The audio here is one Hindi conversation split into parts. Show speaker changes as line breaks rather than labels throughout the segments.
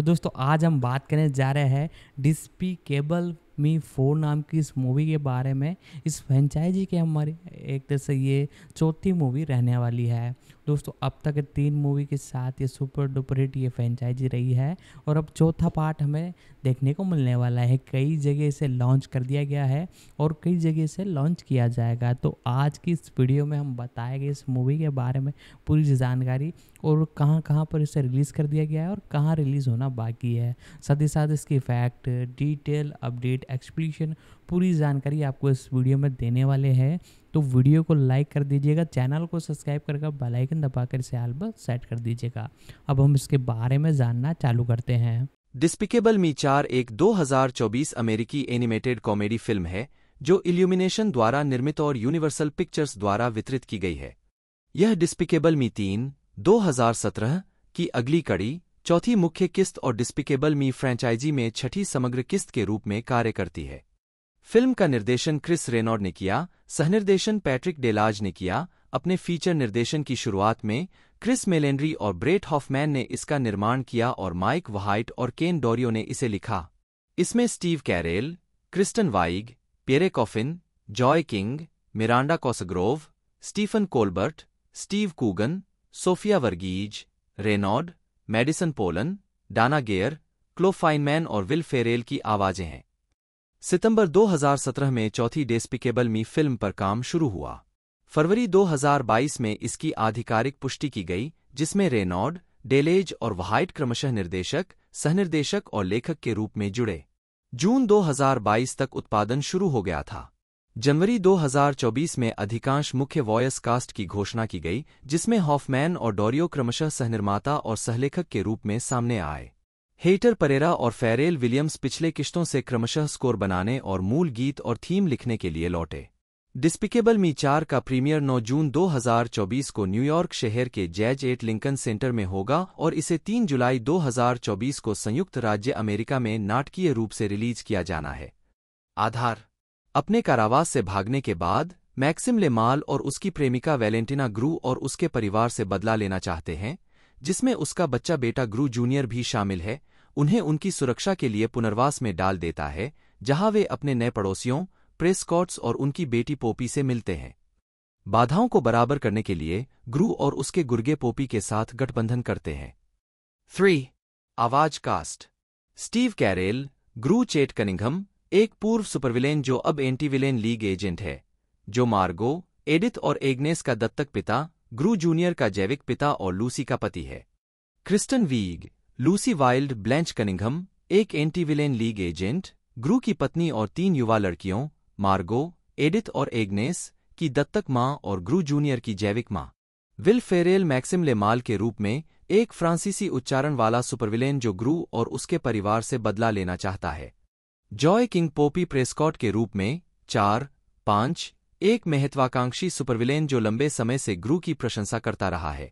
तो दोस्तों आज हम बात करने जा रहे हैं डिस्पी केबल मी फोर नाम की इस मूवी के बारे में इस फ्रेंचाइजी के हमारी एक तरह से ये चौथी मूवी रहने वाली है दोस्तों अब तक तीन मूवी के साथ ये सुपर डुपर हिट ये फ्रेंचाइजी रही है और अब चौथा पार्ट हमें देखने को मिलने वाला है कई जगह इसे लॉन्च कर दिया गया है और कई जगह इसे लॉन्च किया जाएगा तो आज की इस वीडियो में हम बताएंगे इस मूवी के बारे में पूरी जानकारी और कहाँ कहाँ पर इसे रिलीज़ कर दिया गया है और कहाँ रिलीज़ होना बाकी है साथ ही साथ इसकी फैक्ट डिटेल अपडेट एक्सप्लेशन पूरी जानकारी आपको इस वीडियो में देने वाले हैं तो वीडियो को लाइक कर दीजिएगा चैनल को सब्सक्राइब करके बेल आइकन दबाकर इसे आल पर सेट कर दीजिएगा अब हम इसके बारे में जानना चालू करते हैं
डिस्पिकेबल मी चार एक 2024 अमेरिकी एनिमेटेड कॉमेडी फिल्म है जो इल्यूमिनेशन द्वारा निर्मित और यूनिवर्सल पिक्चर्स द्वारा वितरित की गई है यह डिस्पिकेबल मी तीन 2017 की अगली कड़ी चौथी मुख्य किस्त और डिस्पिकेबल मी फ्रेंचाइजी में छठी समग्र किस्त के रूप में कार्य करती है फिल्म का निर्देशन क्रिस रेनॉर्ड ने किया सहनिर्देशन पैट्रिक डेलाज ने किया अपने फीचर निर्देशन की शुरुआत में क्रिस मेलेंड्री और ब्रेट हॉफमैन ने इसका निर्माण किया और माइक वहाइट और केन डोरियो ने इसे लिखा इसमें Steve कैरेल Kristen Wiig Pierre Coffin Joey King Miranda Cosgrove Stephen Colbert Steve Coogan Sofia Vergara Renard Madison Polan Dana Gaier Chloe Fineman और विल फेरेल की आवाजें हैं सितंबर 2017 में चौथी डेस्पिकेबल मी फिल्म पर काम शुरू हुआ फरवरी 2022 में इसकी आधिकारिक पुष्टि की गई जिसमें रेनॉर्ड डेलेज और व्हाइट क्रमशः निर्देशक सहनिर्देशक और लेखक के रूप में जुड़े जून 2022 तक उत्पादन शुरू हो गया था जनवरी 2024 में अधिकांश मुख्य वॉयस कास्ट की घोषणा की गई जिसमें हॉफमैन और डोरियो क्रमशः सहनिर्माता और सहलेखक के रूप में सामने आए हेटर परेरा और फेरेल विलियम्स पिछले किश्तों से क्रमशः स्कोर बनाने और मूल गीत और थीम लिखने के लिए लौटे डिस्पिकेबल मी चार का प्रीमियर 9 जून 2024 को न्यूयॉर्क शहर के जैज एट लिंकन सेंटर में होगा और इसे 3 जुलाई 2024 को संयुक्त राज्य अमेरिका में नाटकीय रूप से रिलीज किया जाना है आधार अपने कारावास से भागने के बाद मैक्सिम लेमाल और उसकी प्रेमिका वेलेंटिना ग्रू और उसके परिवार से बदला लेना चाहते हैं जिसमें उसका बच्चा बेटा ग्रू जूनियर भी शामिल है उन्हें उनकी सुरक्षा के लिए पुनर्वास में डाल देता है जहां वे अपने नए पड़ोसियों प्रेसकॉट्स और उनकी बेटी पोपी से मिलते हैं बाधाओं को बराबर करने के लिए ग्रू और उसके गुर्गे पोपी के साथ गठबंधन करते हैं थ्री आवाज कास्ट स्टीव कैरेल ग्रू चेट कनिंघम एक पूर्व सुपरविलेन जो अब एंटीविलेन लीग एजेंट है जो मार्गो एडिथ और एग्नेस का दत्तक पिता ग्रू जूनियर का जैविक पिता और लूसी का पति है Kristen Wiig Lucy Wilde Blanche Cunningham एक एंटीविलेन लीग एजेंट ग्रू की पत्नी और तीन युवा लड़कियों मार्गो एडिथ और एग्नेस की दत्तक माँ और ग्रू जूनियर की जैविक माँ विल फेरेल मैक्सिम लेमाल के रूप में एक फ्रांसीसी उच्चारण वाला सुपरविलेन जो ग्रू और उसके परिवार से बदला लेना चाहता है जॉय किंग पोपी प्रेस्कॉट के रूप में चार पांच एक महत्वाकांक्षी सुपरविलेन जो लंबे समय से ग्रू की प्रशंसा करता रहा है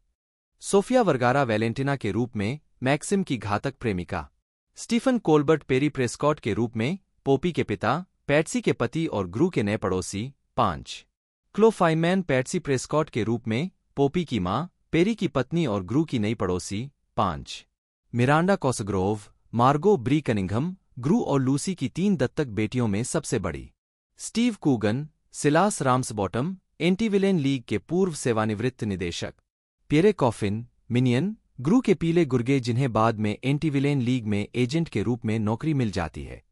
सोफिया वर्गारा वेलेंटिना के रूप में मैक्सिम की घातक प्रेमिका स्टीफन कोलबर्ट पेरी प्रेस्कॉट के रूप में पोपी के पिता पैट्सी के पति और ग्रू के नए पड़ोसी पांच क्लोफाइमैन पैट्सी प्रेस्कॉट के रूप में पोपी की माँ पेरी की पत्नी और ग्रू की नई पड़ोसी पांच मिरांडा कॉसग्रोव मार्गो ब्री कनिंघम ग्रू और लूसी की तीन दत्तक बेटियों में सबसे बड़ी Steve Coogan Silas Ramsbottom antivillain league के पूर्व सेवानिवृत्त निदेशक पियरे कॉफिन मिनियन ग्रू के पीले गुर्गे जिन्हें बाद में एंटीविलेन लीग में एजेंट के रूप में नौकरी मिल जाती है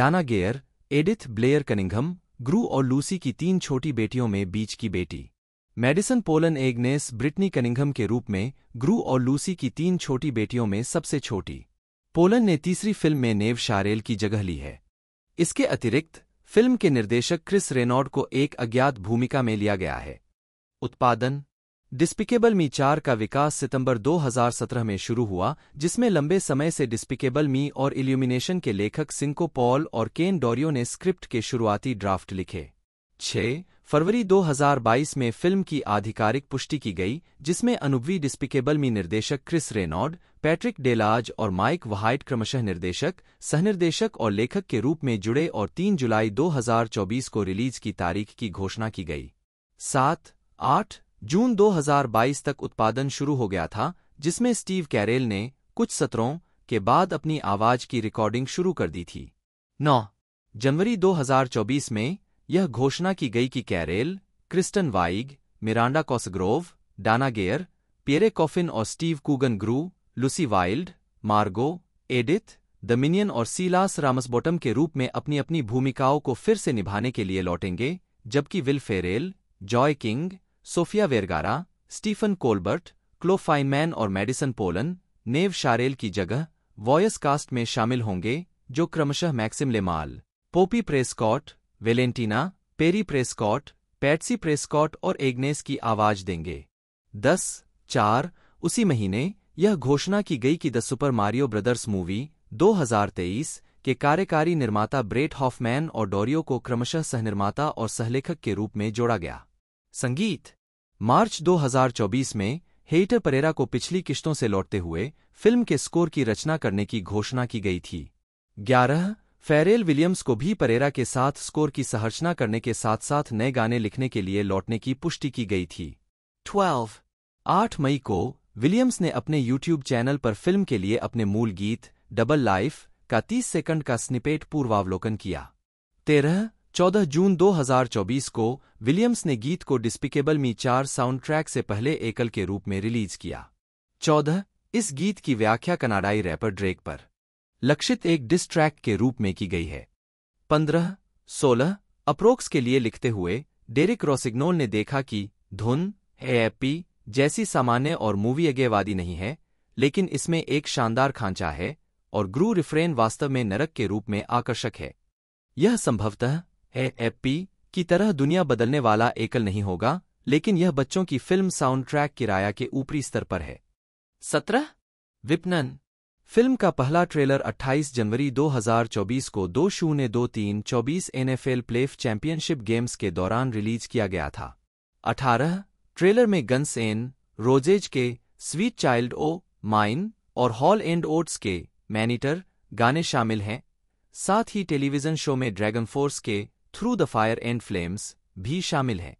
Dana Gaier Edith Blair Cunningham Gru और लूसी की तीन छोटी बेटियों में बीच की बेटी Madison Polan Agnes Britney Cunningham के रूप में ग्रू और लूसी की तीन छोटी बेटियों में सबसे छोटी पोलन ने तीसरी फिल्म में नेव शारेल की जगह ली है इसके अतिरिक्त फिल्म के निर्देशक क्रिस रेनॉर्ड को एक अज्ञात भूमिका में लिया गया है उत्पादन डिस्पिकेबल मी चार का विकास सितंबर 2017 में शुरू हुआ जिसमें लंबे समय से डिस्पिकेबल मी और इल्यूमिनेशन के लेखक सिंको पॉल और केन डोरियो ने स्क्रिप्ट के शुरुआती ड्राफ्ट लिखे छह फरवरी 2022 में फिल्म की आधिकारिक पुष्टि की गई जिसमें अनुभवी डिस्पिकेबल मी निर्देशक क्रिस रेनॉर्ड पैट्रिक डेलाज और माइक वहाइट क्रमशः निर्देशक सहनिर्देशक और लेखक के रूप में जुड़े और 3 जुलाई 2024 को रिलीज की तारीख की घोषणा की गई सात आठ जून 2022 तक उत्पादन शुरू हो गया था जिसमें स्टीव कैरेल ने कुछ सत्रों के बाद अपनी आवाज की रिकॉर्डिंग शुरू कर दी थी नौ जनवरी 2024 में यह घोषणा की गई कि Carell Kristen Wiig Miranda Cosgrove Dana Gaier Pierre Coffin और Steve Coogan Gru Lucy Wilde Margo Edith दमिनियन और सीलास रामसबोटम के रूप में अपनी अपनी भूमिकाओं को फिर से निभाने के लिए लौटेंगे जबकि Will Ferrell Joey King Sofia Vergara Stephen Colbert Chloe Fineman और मेडिसन पोलन नेव शारेल की जगह वॉयस कास्ट में शामिल होंगे जो क्रमशः Maxime Le Mal Poppy Prescott Valentina Perry Prescott Patsy Prescott और एग्नेस की आवाज देंगे दस चार उसी महीने यह घोषणा की गई कि the super Mario brothers movie 2023 के कार्यकारी निर्माता ब्रेट हॉफमैन और डोरियो को क्रमशः सहनिर्माता और सहलेखक के रूप में जोड़ा गया संगीत मार्च 2024 में हेटर परेरा को पिछली किश्तों से लौटते हुए फिल्म के स्कोर की रचना करने की घोषणा की गई थी ग्यारह फेरेल विलियम्स को भी परेरा के साथ स्कोर की सहर्चना करने के साथ साथ नए गाने लिखने के लिए लौटने की पुष्टि की गई थी 12. आठ मई को विलियम्स ने अपने यूट्यूब चैनल पर फिल्म के लिए अपने मूल गीत डबल लाइफ का 30 सेकंड का स्निपेट पूर्वावलोकन किया तेरह चौदह जून 2024 को विलियम्स ने गीत को डिस्पिकेबल मी चार साउंड ट्रैक से पहले एकल के रूप में रिलीज किया चौदह इस गीत की व्याख्या कनाडाई रैपर ड्रेक पर लक्षित एक डिस्ट्रैक के रूप में की गई है पंद्रह सोलह अप्रोक्स के लिए लिखते हुए डेरिक रोसिग्नोल ने देखा कि धुन एएपी जैसी सामान्य और मूवी अगेवादी नहीं है लेकिन इसमें एक शानदार खांचा है और ग्रू रिफ्रेन वास्तव में नरक के रूप में आकर्षक है यह संभवतः एएपी की तरह दुनिया बदलने वाला एकल नहीं होगा लेकिन यह बच्चों की फिल्म साउंड ट्रैक किराया के ऊपरी स्तर पर है सत्रह विपणन फिल्म का पहला ट्रेलर 28 जनवरी 2024 को दो शून्य दो तीन चौबीस एनएफएल प्लेफ चैंपियनशिप गेम्स के दौरान रिलीज किया गया था 18 ट्रेलर में गन्स एन रोजेज के स्वीट चाइल्ड ओ माइन और हॉल एंड ओट्स के मैनिटर गाने शामिल हैं साथ ही टेलीविजन शो में ड्रैगन फोर्स के through the fire and flames भी शामिल हैं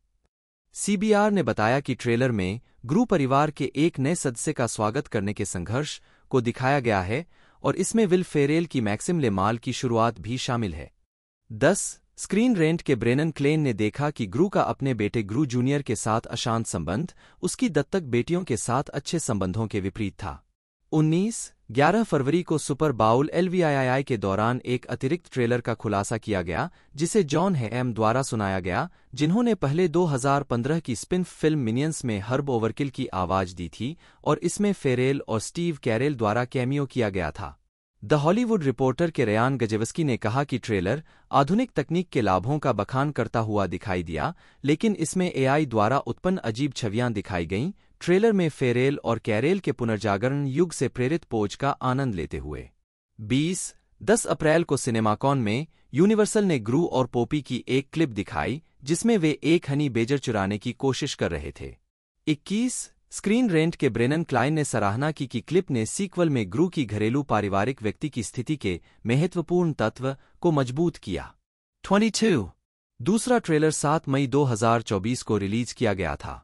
सीबीआर ने बताया कि ट्रेलर में गुरु परिवार के एक नए सदस्य का स्वागत करने के संघर्ष को दिखाया गया है और इसमें विल फेरेल की मैक्सिम ले माल की शुरुआत भी शामिल है दस स्क्रीन रेंट के ब्रेनन क्लेन ने देखा कि ग्रू का अपने बेटे ग्रू जूनियर के साथ अशांत संबंध उसकी दत्तक बेटियों के साथ अच्छे संबंधों के विपरीत था उन्नीस 11 फरवरी को सुपर बाउल एलवीआईआई के दौरान एक अतिरिक्त ट्रेलर का खुलासा किया गया जिसे जॉन एम द्वारा सुनाया गया जिन्होंने पहले 2015 की स्पिन फिल्म मिनियंस में हर्ब ओवरकिल की आवाज दी थी और इसमें फेरेल और स्टीव कैरेल द्वारा कैमियो किया गया था द हॉलीवुड रिपोर्टर के रयान गजेवस्की ने कहा कि ट्रेलर आधुनिक तकनीक के लाभों का बखान करता हुआ दिखाई दिया लेकिन इसमें एआई द्वारा उत्पन्न अजीब छवियां दिखाई गईं ट्रेलर में फेरेल और कैरेल के पुनर्जागरण युग से प्रेरित पोज का आनंद लेते हुए 20 10 अप्रैल को सिनेमाकॉन में यूनिवर्सल ने ग्रू और पोपी की एक क्लिप दिखाई जिसमें वे एक हनी बेजर चुराने की कोशिश कर रहे थे 21 स्क्रीन रेंट के ब्रेनन क्लाइन ने सराहना की कि क्लिप ने सीक्वल में ग्रू की घरेलू पारिवारिक व्यक्ति की स्थिति के महत्वपूर्ण तत्व को मजबूत किया ट्वेंटी दूसरा ट्रेलर 7 मई 2024 को रिलीज किया गया था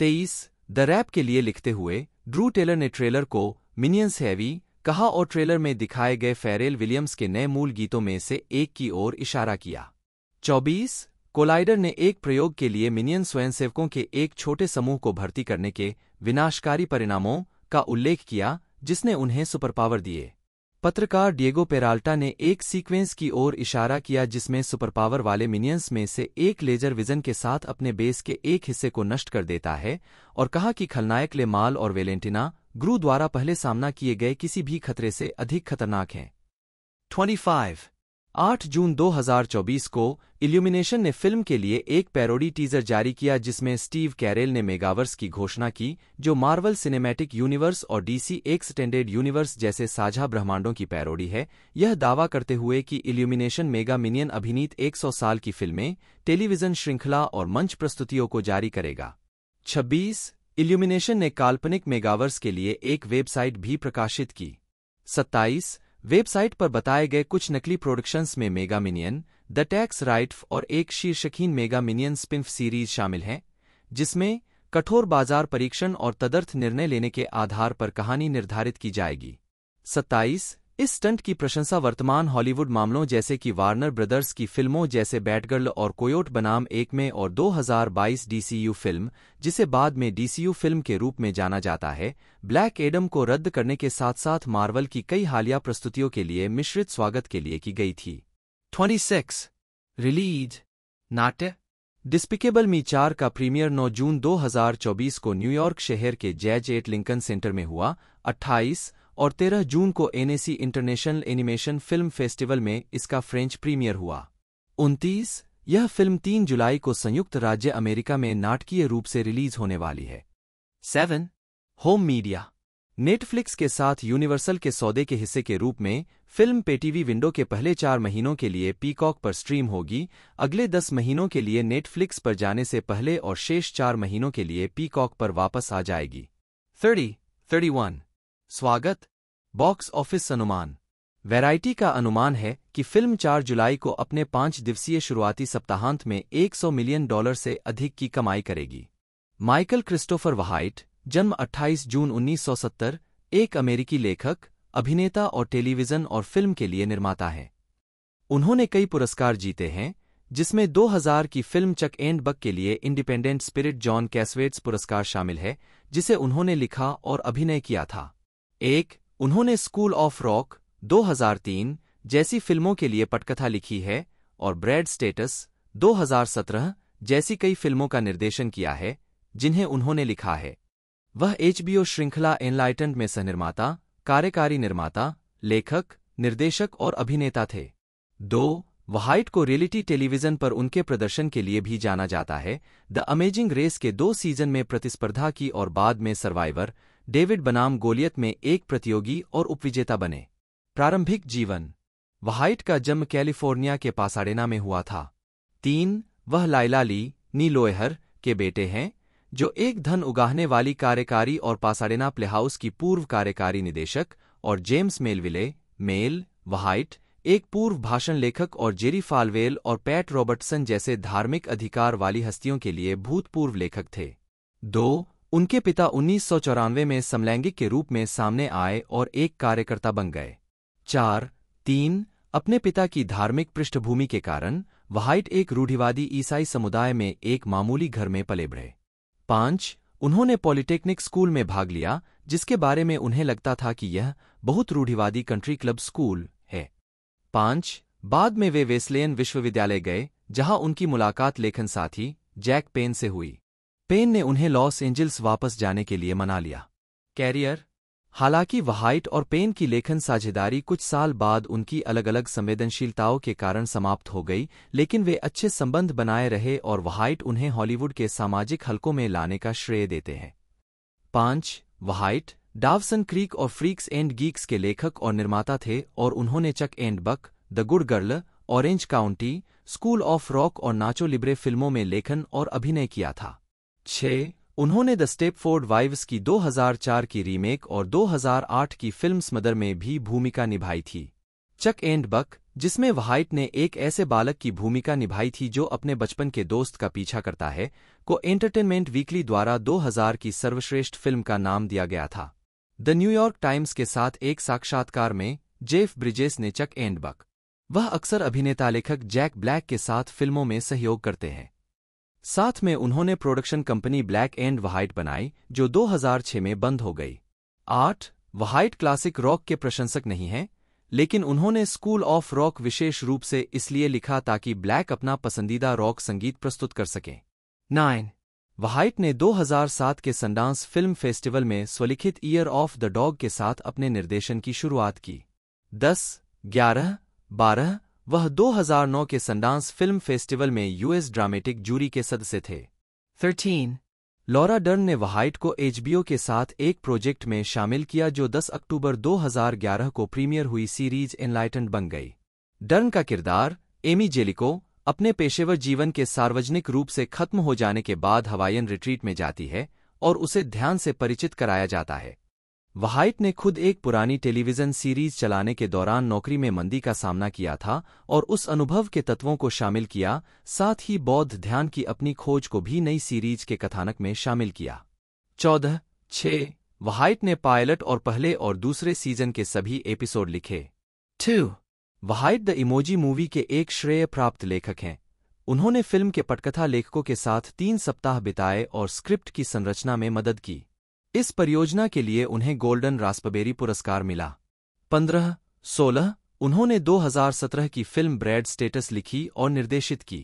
23 द रैप के लिए लिखते हुए ड्रू टेलर ने ट्रेलर को मिनियंस हैवी कहा और ट्रेलर में दिखाए गए फेरेल विलियम्स के नए मूल गीतों में से एक की ओर इशारा किया 24. कोलाइडर ने एक प्रयोग के लिए मिनियन स्वयंसेवकों के एक छोटे समूह को भर्ती करने के विनाशकारी परिणामों का उल्लेख किया जिसने उन्हें सुपरपावर दिए पत्रकार डिएगो पेराल्टा ने एक सीक्वेंस की ओर इशारा किया जिसमें सुपरपावर वाले मिनियंस में से एक लेजर विजन के साथ अपने बेस के एक हिस्से को नष्ट कर देता है और कहा कि खलनायक लेमाल और वेलेंटिना ग्रू द्वारा पहले सामना किए गए किसी भी खतरे से अधिक खतरनाक हैं 25. 8 जून 2024 को इल्यूमिनेशन ने फिल्म के लिए एक पैरोडी टीजर जारी किया जिसमें स्टीव कैरेल ने मेगावर्स की घोषणा की जो मार्वल सिनेमैटिक यूनिवर्स और डीसी एक्सटेंडेड यूनिवर्स जैसे साझा ब्रह्मांडों की पैरोडी है यह दावा करते हुए कि इल्यूमिनेशन मेगा मिनियन अभिनीत 100 साल की फिल्में टेलीविजन श्रृंखला और मंच प्रस्तुतियों को जारी करेगा छब्बीस इल्यूमिनेशन ने काल्पनिक मेगावर्स के लिए एक वेबसाइट भी प्रकाशित की सत्ताईस वेबसाइट पर बताए गए कुछ नकली प्रोडक्शंस में mega minion the tax right और एक शीर्षकीन मेगा मिनियन स्पिन्फ सीरीज शामिल हैं जिसमें कठोर बाजार परीक्षण और तदर्थ निर्णय लेने के आधार पर कहानी निर्धारित की जाएगी सत्ताईस इस स्टंट की प्रशंसा वर्तमान हॉलीवुड मामलों जैसे कि वार्नर ब्रदर्स की फिल्मों जैसे बैटगर्ल और कोयोट बनाम एक में और 2022 डीसीयू फिल्म जिसे बाद में डीसीयू फिल्म के रूप में जाना जाता है ब्लैक एडम को रद्द करने के साथ साथ मार्वल की कई हालिया प्रस्तुतियों के लिए मिश्रित स्वागत के लिए की गई थी ट्वेंटी रिलीज नाट्य डिस्पिकेबल मी चार का प्रीमियर 9 जून 2024 को न्यूयॉर्क शहर के जैज एट लिंकन सेंटर में हुआ 28 और 13 जून को Annecy international animation film festival में इसका फ्रेंच प्रीमियर हुआ 29 यह फिल्म 3 जुलाई को संयुक्त राज्य अमेरिका में नाटकीय रूप से रिलीज होने वाली है सेवन होम मीडिया नेटफ्लिक्स के साथ यूनिवर्सल के सौदे के हिस्से के रूप में फिल्म पेटीवी विंडो के पहले चार महीनों के लिए पीकॉक पर स्ट्रीम होगी अगले दस महीनों के लिए नेटफ्लिक्स पर जाने से पहले और शेष चार महीनों के लिए पीकॉक पर वापस आ जाएगी थर्टी थर्टी वन स्वागत बॉक्स ऑफिस अनुमान वैरायटी का अनुमान है कि फिल्म 4 जुलाई को अपने पांच दिवसीय शुरुआती सप्ताहांत में 100 मिलियन डॉलर से अधिक की कमाई करेगी माइकल क्रिस्टोफर वहाइट जन्म 28 जून 1970, एक अमेरिकी लेखक अभिनेता और टेलीविज़न और फिल्म के लिए निर्माता हैं उन्होंने कई पुरस्कार जीते हैं जिसमें 2000 की फिल्म चक एंड बक के लिए इंडिपेंडेंट स्पिरिट जॉन कैसवेट्स पुरस्कार शामिल है जिसे उन्होंने लिखा और अभिनय किया था एक उन्होंने स्कूल ऑफ रॉक 2003 जैसी फिल्मों के लिए पटकथा लिखी है और ब्रेड स्टेटस 2017 जैसी कई फिल्मों का निर्देशन किया है जिन्हें उन्होंने लिखा है वह एचबीओ श्रृंखला एनलाइटेंट में सहनिर्माता कार्यकारी निर्माता लेखक निर्देशक और अभिनेता थे दो व्हाइट को रियलिटी टेलीविजन पर उनके प्रदर्शन के लिए भी जाना जाता है द अमेजिंग रेस के दो सीजन में प्रतिस्पर्धा की और बाद में सर्वाइवर डेविड बनाम गोलियत में एक प्रतियोगी और उपविजेता बने प्रारंभिक जीवन वहाइट का जन्म कैलिफोर्निया के पासाडेना में हुआ था तीन वह लाइला ली नीलोएहर के बेटे हैं जो एक धन उगाहने वाली कार्यकारी और पासाडेना प्लेहाउस की पूर्व कार्यकारी निदेशक और जेम्स मेलविले मेल वहाइट एक पूर्व भाषण लेखक और जेरी फालवेल और पैट रॉबर्टसन जैसे धार्मिक अधिकार वाली हस्तियों के लिए भूतपूर्व लेखक थे दो उनके पिता उन्नीस में समलैंगिक के रूप में सामने आए और एक कार्यकर्ता बन गए चार तीन अपने पिता की धार्मिक पृष्ठभूमि के कारण वहाइट एक रूढ़िवादी ईसाई समुदाय में एक मामूली घर में पले बढ़े पांच उन्होंने पॉलिटेक्निक स्कूल में भाग लिया जिसके बारे में उन्हें लगता था कि यह बहुत रूढ़िवादी कंट्री क्लब स्कूल है पांच बाद में वे वेस्लेन विश्वविद्यालय गए जहां उनकी मुलाकात लेखन साथी जैक पेन से हुई पेन ने उन्हें लॉस एंजल्स वापस जाने के लिए मना लिया कैरियर हालांकि वहाइट और पेन की लेखन साझेदारी कुछ साल बाद उनकी अलग अलग संवेदनशीलताओं के कारण समाप्त हो गई लेकिन वे अच्छे संबंध बनाए रहे और वहाइट उन्हें हॉलीवुड के सामाजिक हलकों में लाने का श्रेय देते हैं पांच वहाइट डावसन क्रीक और फ्रीक्स एंड गीक्स के लेखक और निर्माता थे और उन्होंने Chuck and Buck the good girl Orange County school of rock और नाचो लिब्रे फिल्मों में लेखन और अभिनय किया था छः उन्होंने द स्टेपफोर्ड वाइव्स की 2004 की रीमेक और 2008 की फिल्म स्मदर में भी भूमिका निभाई थी चक एंड बक जिसमें व्हाइट ने एक ऐसे बालक की भूमिका निभाई थी जो अपने बचपन के दोस्त का पीछा करता है को एंटरटेनमेंट वीकली द्वारा 2000 की सर्वश्रेष्ठ फिल्म का नाम दिया गया था द न्यूयॉर्क टाइम्स के साथ एक साक्षात्कार में जेफ ब्रिजेस ने चक एंड बक वह अक्सर अभिनेता लेखक जैक ब्लैक के साथ फिल्मों में सहयोग करते हैं साथ में उन्होंने production company Black and White बनाई जो 2006 में बंद हो गई आठ व्हाइट क्लासिक रॉक के प्रशंसक नहीं हैं लेकिन उन्होंने स्कूल ऑफ रॉक विशेष रूप से इसलिए लिखा ताकि ब्लैक अपना पसंदीदा रॉक संगीत प्रस्तुत कर सकें नाइन व्हाइट ने 2007 के संडांस फिल्म फेस्टिवल में स्वलिखित ईयर ऑफ द डॉग के साथ अपने निर्देशन की शुरुआत की दस ग्यारह बारह वह 2009 के संडांस फिल्म फेस्टिवल में यूएस ड्रामेटिक जूरी के सदस्य थे 13. लॉरा डर्न ने वहाइट को एचबीओ के साथ एक प्रोजेक्ट में शामिल किया जो 10 अक्टूबर 2011 को प्रीमियर हुई सीरीज एनलाइटन बन गई डर्न का किरदार एमी जेलिको अपने पेशेवर जीवन के सार्वजनिक रूप से खत्म हो जाने के बाद हवाइन रिट्रीट में जाती है और उसे ध्यान से परिचित कराया जाता है वहाइट ने खुद एक पुरानी टेलीविजन सीरीज चलाने के दौरान नौकरी में मंदी का सामना किया था और उस अनुभव के तत्वों को शामिल किया साथ ही बौद्ध ध्यान की अपनी खोज को भी नई सीरीज के कथानक में शामिल किया चौदह छ वहाइट ने पायलट और पहले और दूसरे सीजन के सभी एपिसोड लिखे two White the emoji movie के एक श्रेय प्राप्त लेखक हैं उन्होंने फिल्म के पटकथा लेखकों के साथ तीन सप्ताह बिताए और स्क्रिप्ट की संरचना में मदद की इस परियोजना के लिए उन्हें गोल्डन रास्पबेरी पुरस्कार मिला पंद्रह सोलह उन्होंने 2017 की फिल्म ब्रेड स्टेटस लिखी और निर्देशित की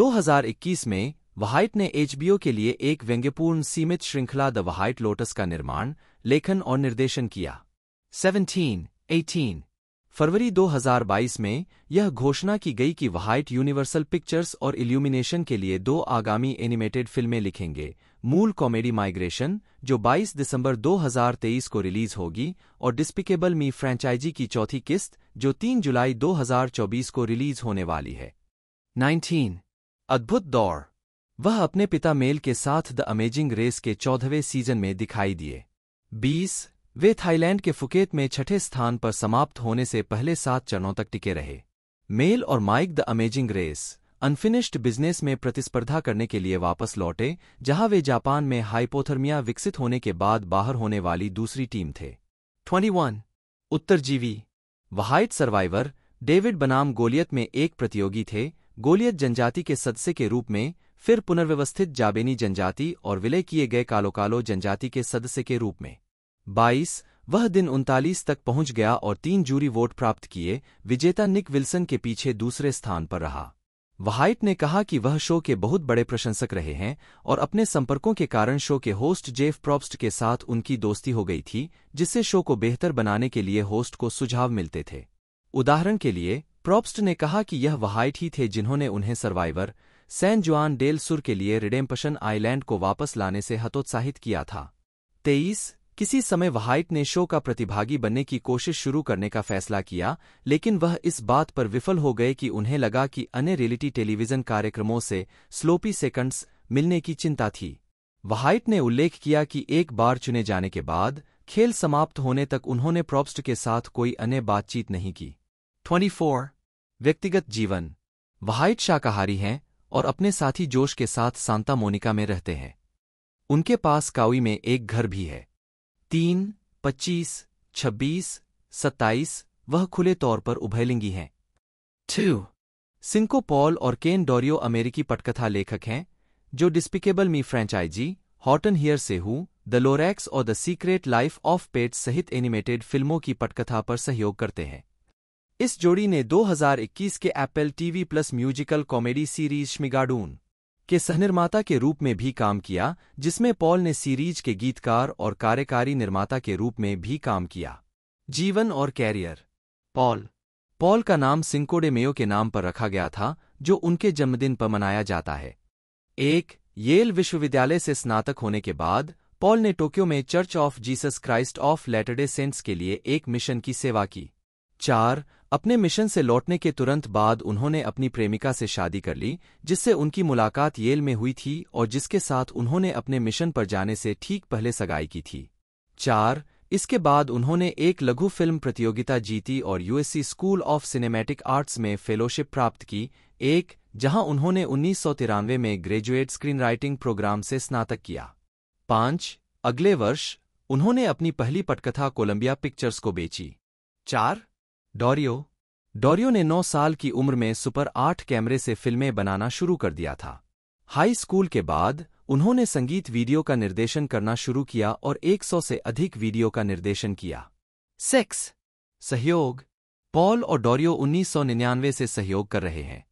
2021 में वहाइट ने एचबीओ के लिए एक व्यंग्यपूर्ण सीमित श्रृंखला द वहाइट लोटस का निर्माण लेखन और निर्देशन किया 17, 18 फरवरी 2022 में यह घोषणा की गई कि वहाइट यूनिवर्सल पिक्चर्स और इल्यूमिनेशन के लिए दो आगामी एनिमेटेड फिल्में लिखेंगे मूल कॉमेडी माइग्रेशन जो 22 दिसंबर 2023 को रिलीज होगी और डिस्पिकेबल मी फ्रेंचाइजी की चौथी किस्त जो 3 जुलाई 2024 को रिलीज होने वाली है 19. अद्भुत दौड़ वह अपने पिता मेल के साथ द अमेजिंग रेस के चौदहवें सीजन में दिखाई दिए 20. वे थाईलैंड के फुकेत में छठे स्थान पर समाप्त होने से पहले सात चरणों तक टिके रहे मेल और Mike the amazing race unfinished business में प्रतिस्पर्धा करने के लिए वापस लौटे जहां वे जापान में हाइपोथर्मिया विकसित होने के बाद बाहर होने वाली दूसरी टीम थे 21. उत्तरजीवी वहाइट सर्वाइवर डेविड बनाम गोलियत में एक प्रतियोगी थे गोलियत जनजाति के सदस्य के रूप में फिर पुनर्व्यवस्थित जाबेनी जनजाति और विलय किए गए कालोकालो जनजाति के सदस्य के रूप में 22 वह दिन उनतालीस तक पहुंच गया और तीन जूरी वोट प्राप्त किए विजेता निक विल्सन के पीछे दूसरे स्थान पर रहा वहाइट ने कहा कि वह शो के बहुत बड़े प्रशंसक रहे हैं और अपने संपर्कों के कारण शो के होस्ट जेफ प्रॉप्स्ट के साथ उनकी दोस्ती हो गई थी जिससे शो को बेहतर बनाने के लिए होस्ट को सुझाव मिलते थे उदाहरण के लिए प्रॉप्स्ट ने कहा कि यह वहाइट ही थे जिन्होंने उन्हें सर्वाइवर सैन जुआन डेल सुर के लिए रिडेम्पशन आइलैंड को वापस लाने से हतोत्साहित किया था तेईस किसी समय व्हाइट ने शो का प्रतिभागी बनने की कोशिश शुरू करने का फैसला किया लेकिन वह इस बात पर विफल हो गए कि उन्हें लगा कि अन्य रियलिटी टेलीविजन कार्यक्रमों से स्लोपी सेकंड्स मिलने की चिंता थी व्हाइट ने उल्लेख किया कि एक बार चुने जाने के बाद खेल समाप्त होने तक उन्होंने प्रॉप्स्ट के साथ कोई अन्य बातचीत नहीं की 24. व्यक्तिगत जीवन व्हाइट शाकाहारी हैं और अपने साथी जोश के साथ सांता मोनिका में रहते हैं उनके पास काउई में एक घर भी है तीन पच्चीस छब्बीस सत्ताईस वह खुले तौर पर उभैलेंगी हैं टू सिंको पॉल और केन डोरियो अमेरिकी पटकथा लेखक हैं जो Despicable Me franchise Horton hears a who the Lorax और the secret life of pets सहित एनिमेटेड फिल्मों की पटकथा पर सहयोग करते हैं इस जोड़ी ने 2021 के Apple TV plus musical comedy series Schmigadoon के सहनिर्माता के रूप में भी काम किया जिसमें पॉल ने सीरीज के गीतकार और कार्यकारी निर्माता के रूप में भी काम किया जीवन और कैरियर पॉल पॉल का नाम सिंकोडे मेयो के नाम पर रखा गया था जो उनके जन्मदिन पर मनाया जाता है एक येल विश्वविद्यालय से स्नातक होने के बाद पॉल ने टोक्यो में church of Jesus Christ of latter day saints के लिए एक मिशन की सेवा की चार अपने मिशन से लौटने के तुरंत बाद उन्होंने अपनी प्रेमिका से शादी कर ली जिससे उनकी मुलाकात येल में हुई थी और जिसके साथ उन्होंने अपने मिशन पर जाने से ठीक पहले सगाई की थी चार इसके बाद उन्होंने एक लघु फिल्म प्रतियोगिता जीती और USC school of cinematic arts में फेलोशिप प्राप्त की एक जहां उन्होंने उन्नीस में ग्रेजुएट स्क्रीन राइटिंग प्रोग्राम से स्नातक किया पांच अगले वर्ष उन्होंने अपनी पहली पटकथा कोलंबिया पिक्चर्स को बेची चार डॉरियो डॉरियो ने 9 साल की उम्र में सुपर आठ कैमरे से फिल्में बनाना शुरू कर दिया था हाई स्कूल के बाद उन्होंने संगीत वीडियो का निर्देशन करना शुरू किया और 100 से अधिक वीडियो का निर्देशन किया सेक्स सहयोग पॉल और डॉरियो 1999 से सहयोग कर रहे हैं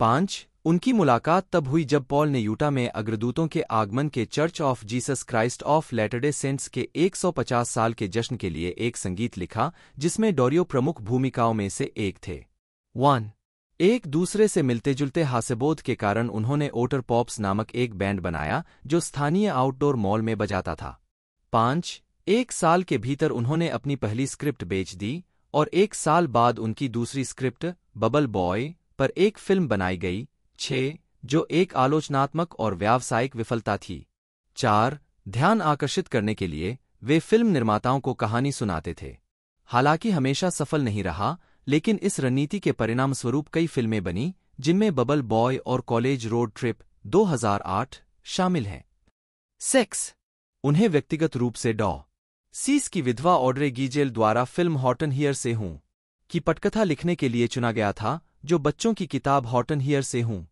पांच उनकी मुलाकात तब हुई जब पॉल ने यूटा में अग्रदूतों के आगमन के church of Jesus Christ of latter day saints के 150 साल के जश्न के लिए एक संगीत लिखा जिसमें डोरियो प्रमुख भूमिकाओं में से एक थे वन एक दूसरे से मिलते जुलते हास्यबोध के कारण उन्होंने ओटर पॉप्स नामक एक बैंड बनाया जो स्थानीय आउटडोर मॉल में बजाता था पांच एक साल के भीतर उन्होंने अपनी पहली स्क्रिप्ट बेच दी और एक साल बाद उनकी दूसरी स्क्रिप्ट बबल बॉय पर एक फिल्म बनाई गई छः जो एक आलोचनात्मक और व्यावसायिक विफलता थी चार ध्यान आकर्षित करने के लिए वे फिल्म निर्माताओं को कहानी सुनाते थे हालांकि हमेशा सफल नहीं रहा लेकिन इस रणनीति के परिणामस्वरूप कई फिल्में बनी जिनमें बबल बॉय और कॉलेज रोड ट्रिप 2008 शामिल हैं सेक्स उन्हें व्यक्तिगत रूप से डॉ सीस की विधवा ऑड्रे गीजेल द्वारा फिल्म हॉटन हियर से हूं की पटकथा लिखने के लिए चुना गया था जो बच्चों की किताब हॉटन हियर से हूं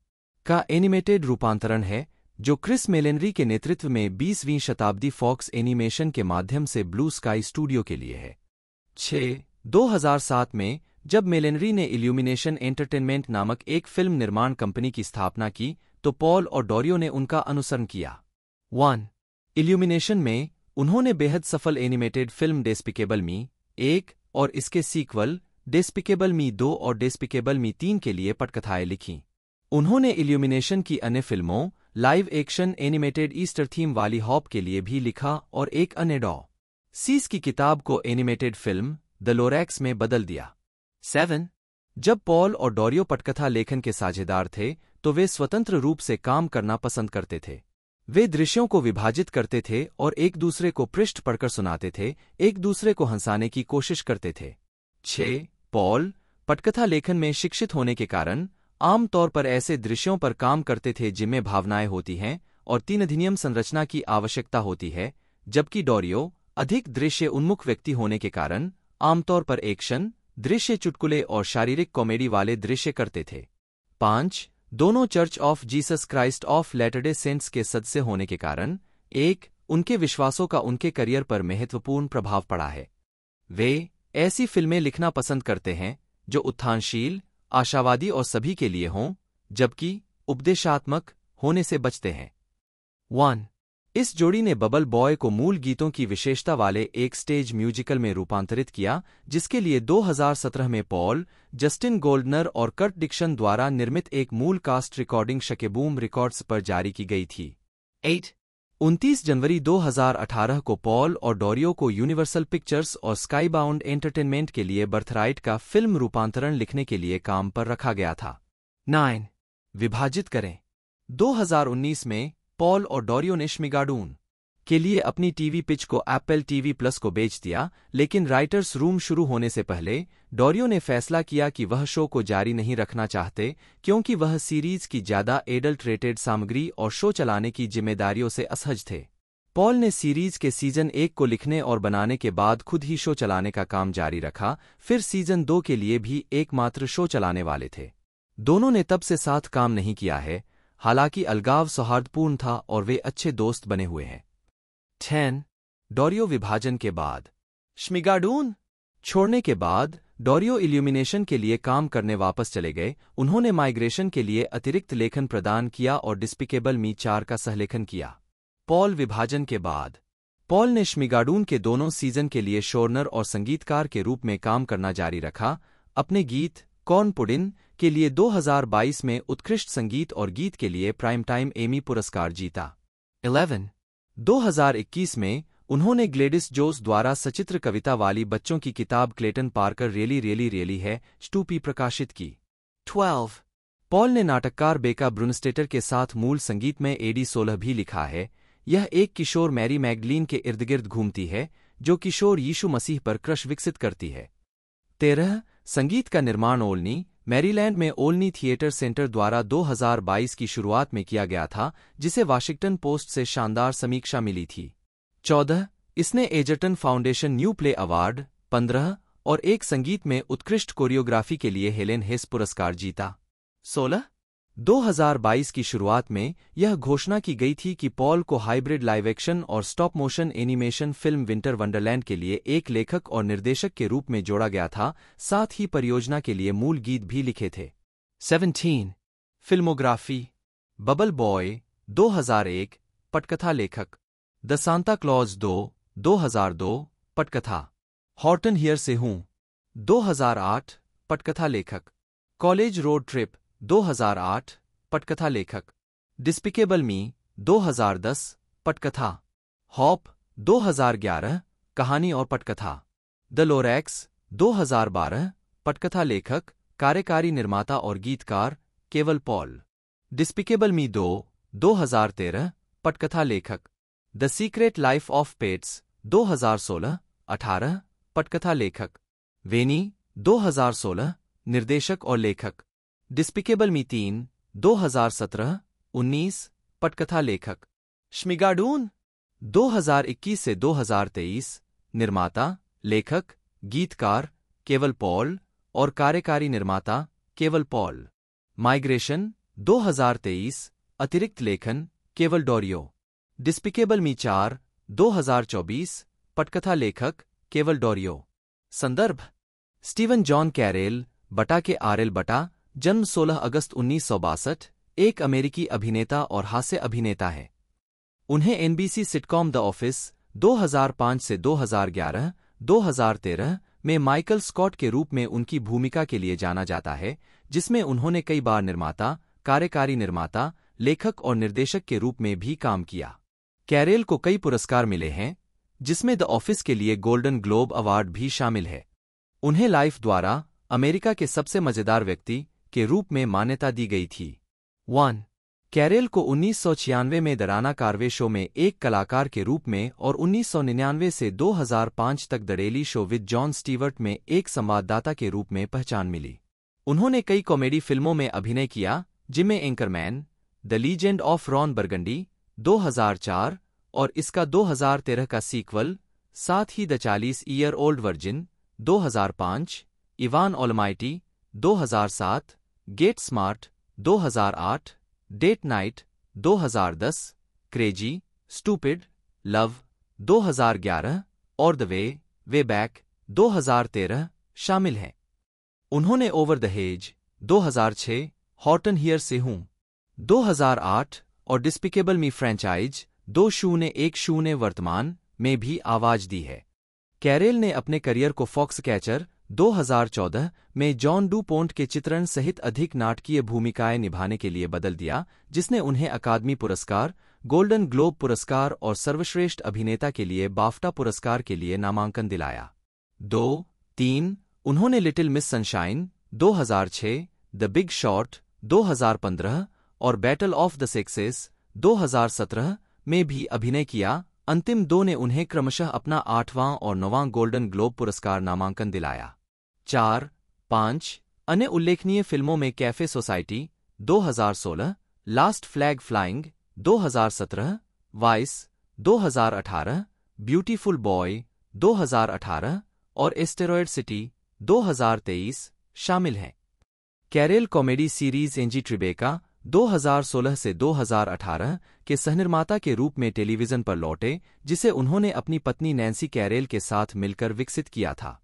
का एनिमेटेड रूपांतरण है जो क्रिस मेलेनरी के नेतृत्व में 20वीं शताब्दी फॉक्स एनिमेशन के माध्यम से ब्लू स्काई स्टूडियो के लिए है छ 2007 में जब मेलेनरी ने इल्यूमिनेशन एंटरटेनमेंट नामक एक फिल्म निर्माण कंपनी की स्थापना की तो पॉल और डोरियो ने उनका अनुसरण किया वन इल्यूमिनेशन में उन्होंने बेहद सफल एनिमेटेड फिल्म डेस्पिकेबल मी एक और इसके सीक्वल डेस्पिकेबल मी दो और डेस्पिकेबल मी तीन के लिए पटकथाएं लिखीं उन्होंने इल्यूमिनेशन की अन्य फिल्मों live action animated Easter theme वाली हॉप के लिए भी लिखा और एक अन्य डॉ सीस की किताब को एनिमेटेड फिल्म द लोरैक्स में बदल दिया सेवन जब पॉल और डोरियो पटकथा लेखन के साझेदार थे तो वे स्वतंत्र रूप से काम करना पसंद करते थे वे दृश्यों को विभाजित करते थे और एक दूसरे को पृष्ठ पढ़कर सुनाते थे एक दूसरे को हंसाने की कोशिश करते थे छः पॉल पटकथा लेखन में शिक्षित होने के कारण आमतौर पर ऐसे दृश्यों पर काम करते थे जिनमें भावनाएं होती हैं और तीन अधिनियम संरचना की आवश्यकता होती है जबकि डोरियो अधिक दृश्य उन्मुख व्यक्ति होने के कारण आमतौर पर एक्शन दृश्य चुटकुले और शारीरिक कॉमेडी वाले दृश्य करते थे पांच दोनों church of Jesus Christ of latter day saints के सदस्य होने के कारण एक उनके विश्वासों का उनके करियर पर महत्वपूर्ण प्रभाव पड़ा है वे ऐसी फिल्में लिखना पसंद करते हैं जो उत्थानशील आशावादी और सभी के लिए हों जबकि उपदेशात्मक होने से बचते हैं वन इस जोड़ी ने बबल बॉय को मूल गीतों की विशेषता वाले एक स्टेज म्यूजिकल में रूपांतरित किया जिसके लिए 2017 में पॉल जस्टिन गोल्डनर और कर्ट डिक्शन द्वारा निर्मित एक मूल कास्ट रिकॉर्डिंग शकेबूम रिकॉर्ड्स पर जारी की गई थी एट 29 जनवरी 2018 को पॉल और डोरियो को यूनिवर्सल पिक्चर्स और स्काईबाउंड एंटरटेनमेंट के लिए बर्थराइट का फिल्म रूपांतरण लिखने के लिए काम पर रखा गया था नाइन विभाजित करें 2019 में पॉल और डोरियो ने श्मिगाडून के लिए अपनी टीवी पिच को एप्पल टीवी प्लस को बेच दिया लेकिन राइटर्स रूम शुरू होने से पहले डॉरियो ने फैसला किया कि वह शो को जारी नहीं रखना चाहते क्योंकि वह सीरीज की ज्यादा एडल्ट रेटेड सामग्री और शो चलाने की जिम्मेदारियों से असहज थे पॉल ने सीरीज के सीजन एक को लिखने और बनाने के बाद खुद ही शो चलाने का काम जारी रखा फिर सीजन दो के लिए भी एकमात्र शो चलाने वाले थे दोनों ने तब से साथ काम नहीं किया है हालांकि अलगाव सौहार्दपूर्ण था और वे अच्छे दोस्त बने हुए हैं छैन डोरियो विभाजन के बाद श्मिगाडून छोड़ने के बाद डोरियो इल्यूमिनेशन के लिए काम करने वापस चले गए उन्होंने माइग्रेशन के लिए अतिरिक्त लेखन प्रदान किया और डिस्पिकेबल मी चार का सहलेखन किया पॉल विभाजन के बाद पॉल ने श्मिगाडून के दोनों सीजन के लिए शोरनर और संगीतकार के रूप में काम करना जारी रखा अपने गीत कॉर्न पुडिन के लिए 2022 में उत्कृष्ट संगीत और गीत के लिए प्राइम टाइम एमी पुरस्कार जीता 11. 2021 में उन्होंने ग्लेडिस जोस द्वारा सचित्र कविता वाली बच्चों की किताब क्लेटन पार्कर रेली रेली रेली है स्टूपी प्रकाशित की 12. पॉल ने नाटककार बेका ब्रुनस्टेटर के साथ मूल संगीत में एडी सोलह भी लिखा है यह एक किशोर मैरी मैगलीन के इर्द गिर्द घूमती है जो किशोर यीशु मसीह पर क्रश विकसित करती है तेरह संगीत का निर्माण ओलनी मैरीलैंड में ओल्नी थिएटर सेंटर द्वारा 2022 की शुरुआत में किया गया था जिसे वाशिंगटन पोस्ट से शानदार समीक्षा मिली थी चौदह इसने Edgerton Foundation new play award 15. और एक संगीत में उत्कृष्ट कोरियोग्राफी के लिए हेलेन हेस पुरस्कार जीता सोलह 2022 की शुरुआत में यह घोषणा की गई थी कि पॉल को हाइब्रिड लाइव एक्शन और stop motion animation film winter wonderland के लिए एक लेखक और निर्देशक के रूप में जोड़ा गया था साथ ही परियोजना के लिए मूल गीत भी लिखे थे 17. फिल्मोग्राफी बबल बॉय 2001 पटकथा लेखक द सांता क्लॉज 2 2002 पटकथा हॉर्टन हियर से हूं 2008 पटकथा लेखक कॉलेज रोड ट्रिप 2008 पटकथा लेखक डिस्पिकेबल मी 2010 पटकथा हॉप 2011 कहानी और पटकथा द लोरेक्स 2012 पटकथा लेखक कार्यकारी निर्माता और गीतकार केवल पॉल डिस्पिकेबल मी दो 2013 पटकथा लेखक the secret life of pets 2016 18 पटकथा लेखक वेनी 2016 निर्देशक और लेखक डिस्पिकेबल मी तीन दो हजार सत्रह उन्नीस पटकथा लेखक श्मिगाडून 2021 से 2023 निर्माता लेखक गीतकार केवल पॉल और कार्यकारी निर्माता केवल पॉल माइग्रेशन 2023 अतिरिक्त लेखन केवल डोरियो डिस्पिकेबल मी चार 2024 पटकथा लेखक केवल डोरियो संदर्भ स्टीवन जॉन कैरेल बटा के आरएल बटा जन्म 16 अगस्त उन्नीस एक अमेरिकी अभिनेता और हास्य अभिनेता है उन्हें एनबीसी सिटकॉम द ऑफिस 2005 से 2011, 2013 में माइकल स्कॉट के रूप में उनकी भूमिका के लिए जाना जाता है जिसमें उन्होंने कई बार निर्माता कार्यकारी निर्माता लेखक और निर्देशक के रूप में भी काम किया कैरेल को कई पुरस्कार मिले हैं जिसमें द ऑफिस के लिए गोल्डन ग्लोब अवार्ड भी शामिल है उन्हें लाइफ द्वारा अमेरिका के सबसे मजेदार व्यक्ति के रूप में मान्यता दी गई थी वन कैरेल को उन्नीस में दराना कार्वे शो में एक कलाकार के रूप में और 1999 से 2005 तक the daily show with Jon Stewart में एक संवाददाता के रूप में पहचान मिली उन्होंने कई कॉमेडी फिल्मों में अभिनय किया जिमे Anchorman the legend of Ron Burgundy 2004 और इसका 2013 का सीक्वल साथ ही द चालीस year old virgin 2005, Evan Almighty 2007 get smart 2008, date night 2010, crazy stupid love 2011 और द वे वे बैक 2013 शामिल हैं उन्होंने over the hedge 2006 Horton hears a who 2008 और डिस्पिकेबल मी फ्रेंचाइज दो शून्य एक शून्य वर्तमान में भी आवाज दी है कैरेल ने अपने करियर को फॉक्स कैचर 2014 में जॉन डू पोंट के चित्रण सहित अधिक नाटकीय भूमिकाएं निभाने के लिए बदल दिया जिसने उन्हें अकादमी पुरस्कार गोल्डन ग्लोब पुरस्कार और सर्वश्रेष्ठ अभिनेता के लिए बाफ्टा पुरस्कार के लिए नामांकन दिलाया दो तीन उन्होंने little miss sunshine 2006, the big short 2015 और बैटल ऑफ द सेक्सेस 2017 में भी अभिनय किया अंतिम दो ने उन्हें क्रमशः अपना आठवां और नौवां गोल्डन ग्लोब पुरस्कार नामांकन दिलाया चार पांच अन्य उल्लेखनीय फिल्मों में café society 2016, last flag flying 2017, vice 2018, beautiful boy 2018 और एस्टेरॉयड सिटी 2023 शामिल हैं Carell comedy series Angie Tribeca 2016 से 2018 के सहनिर्माता के रूप में टेलीविजन पर लौटे जिसे उन्होंने अपनी पत्नी नैन्सी कैरेल के साथ मिलकर विकसित किया था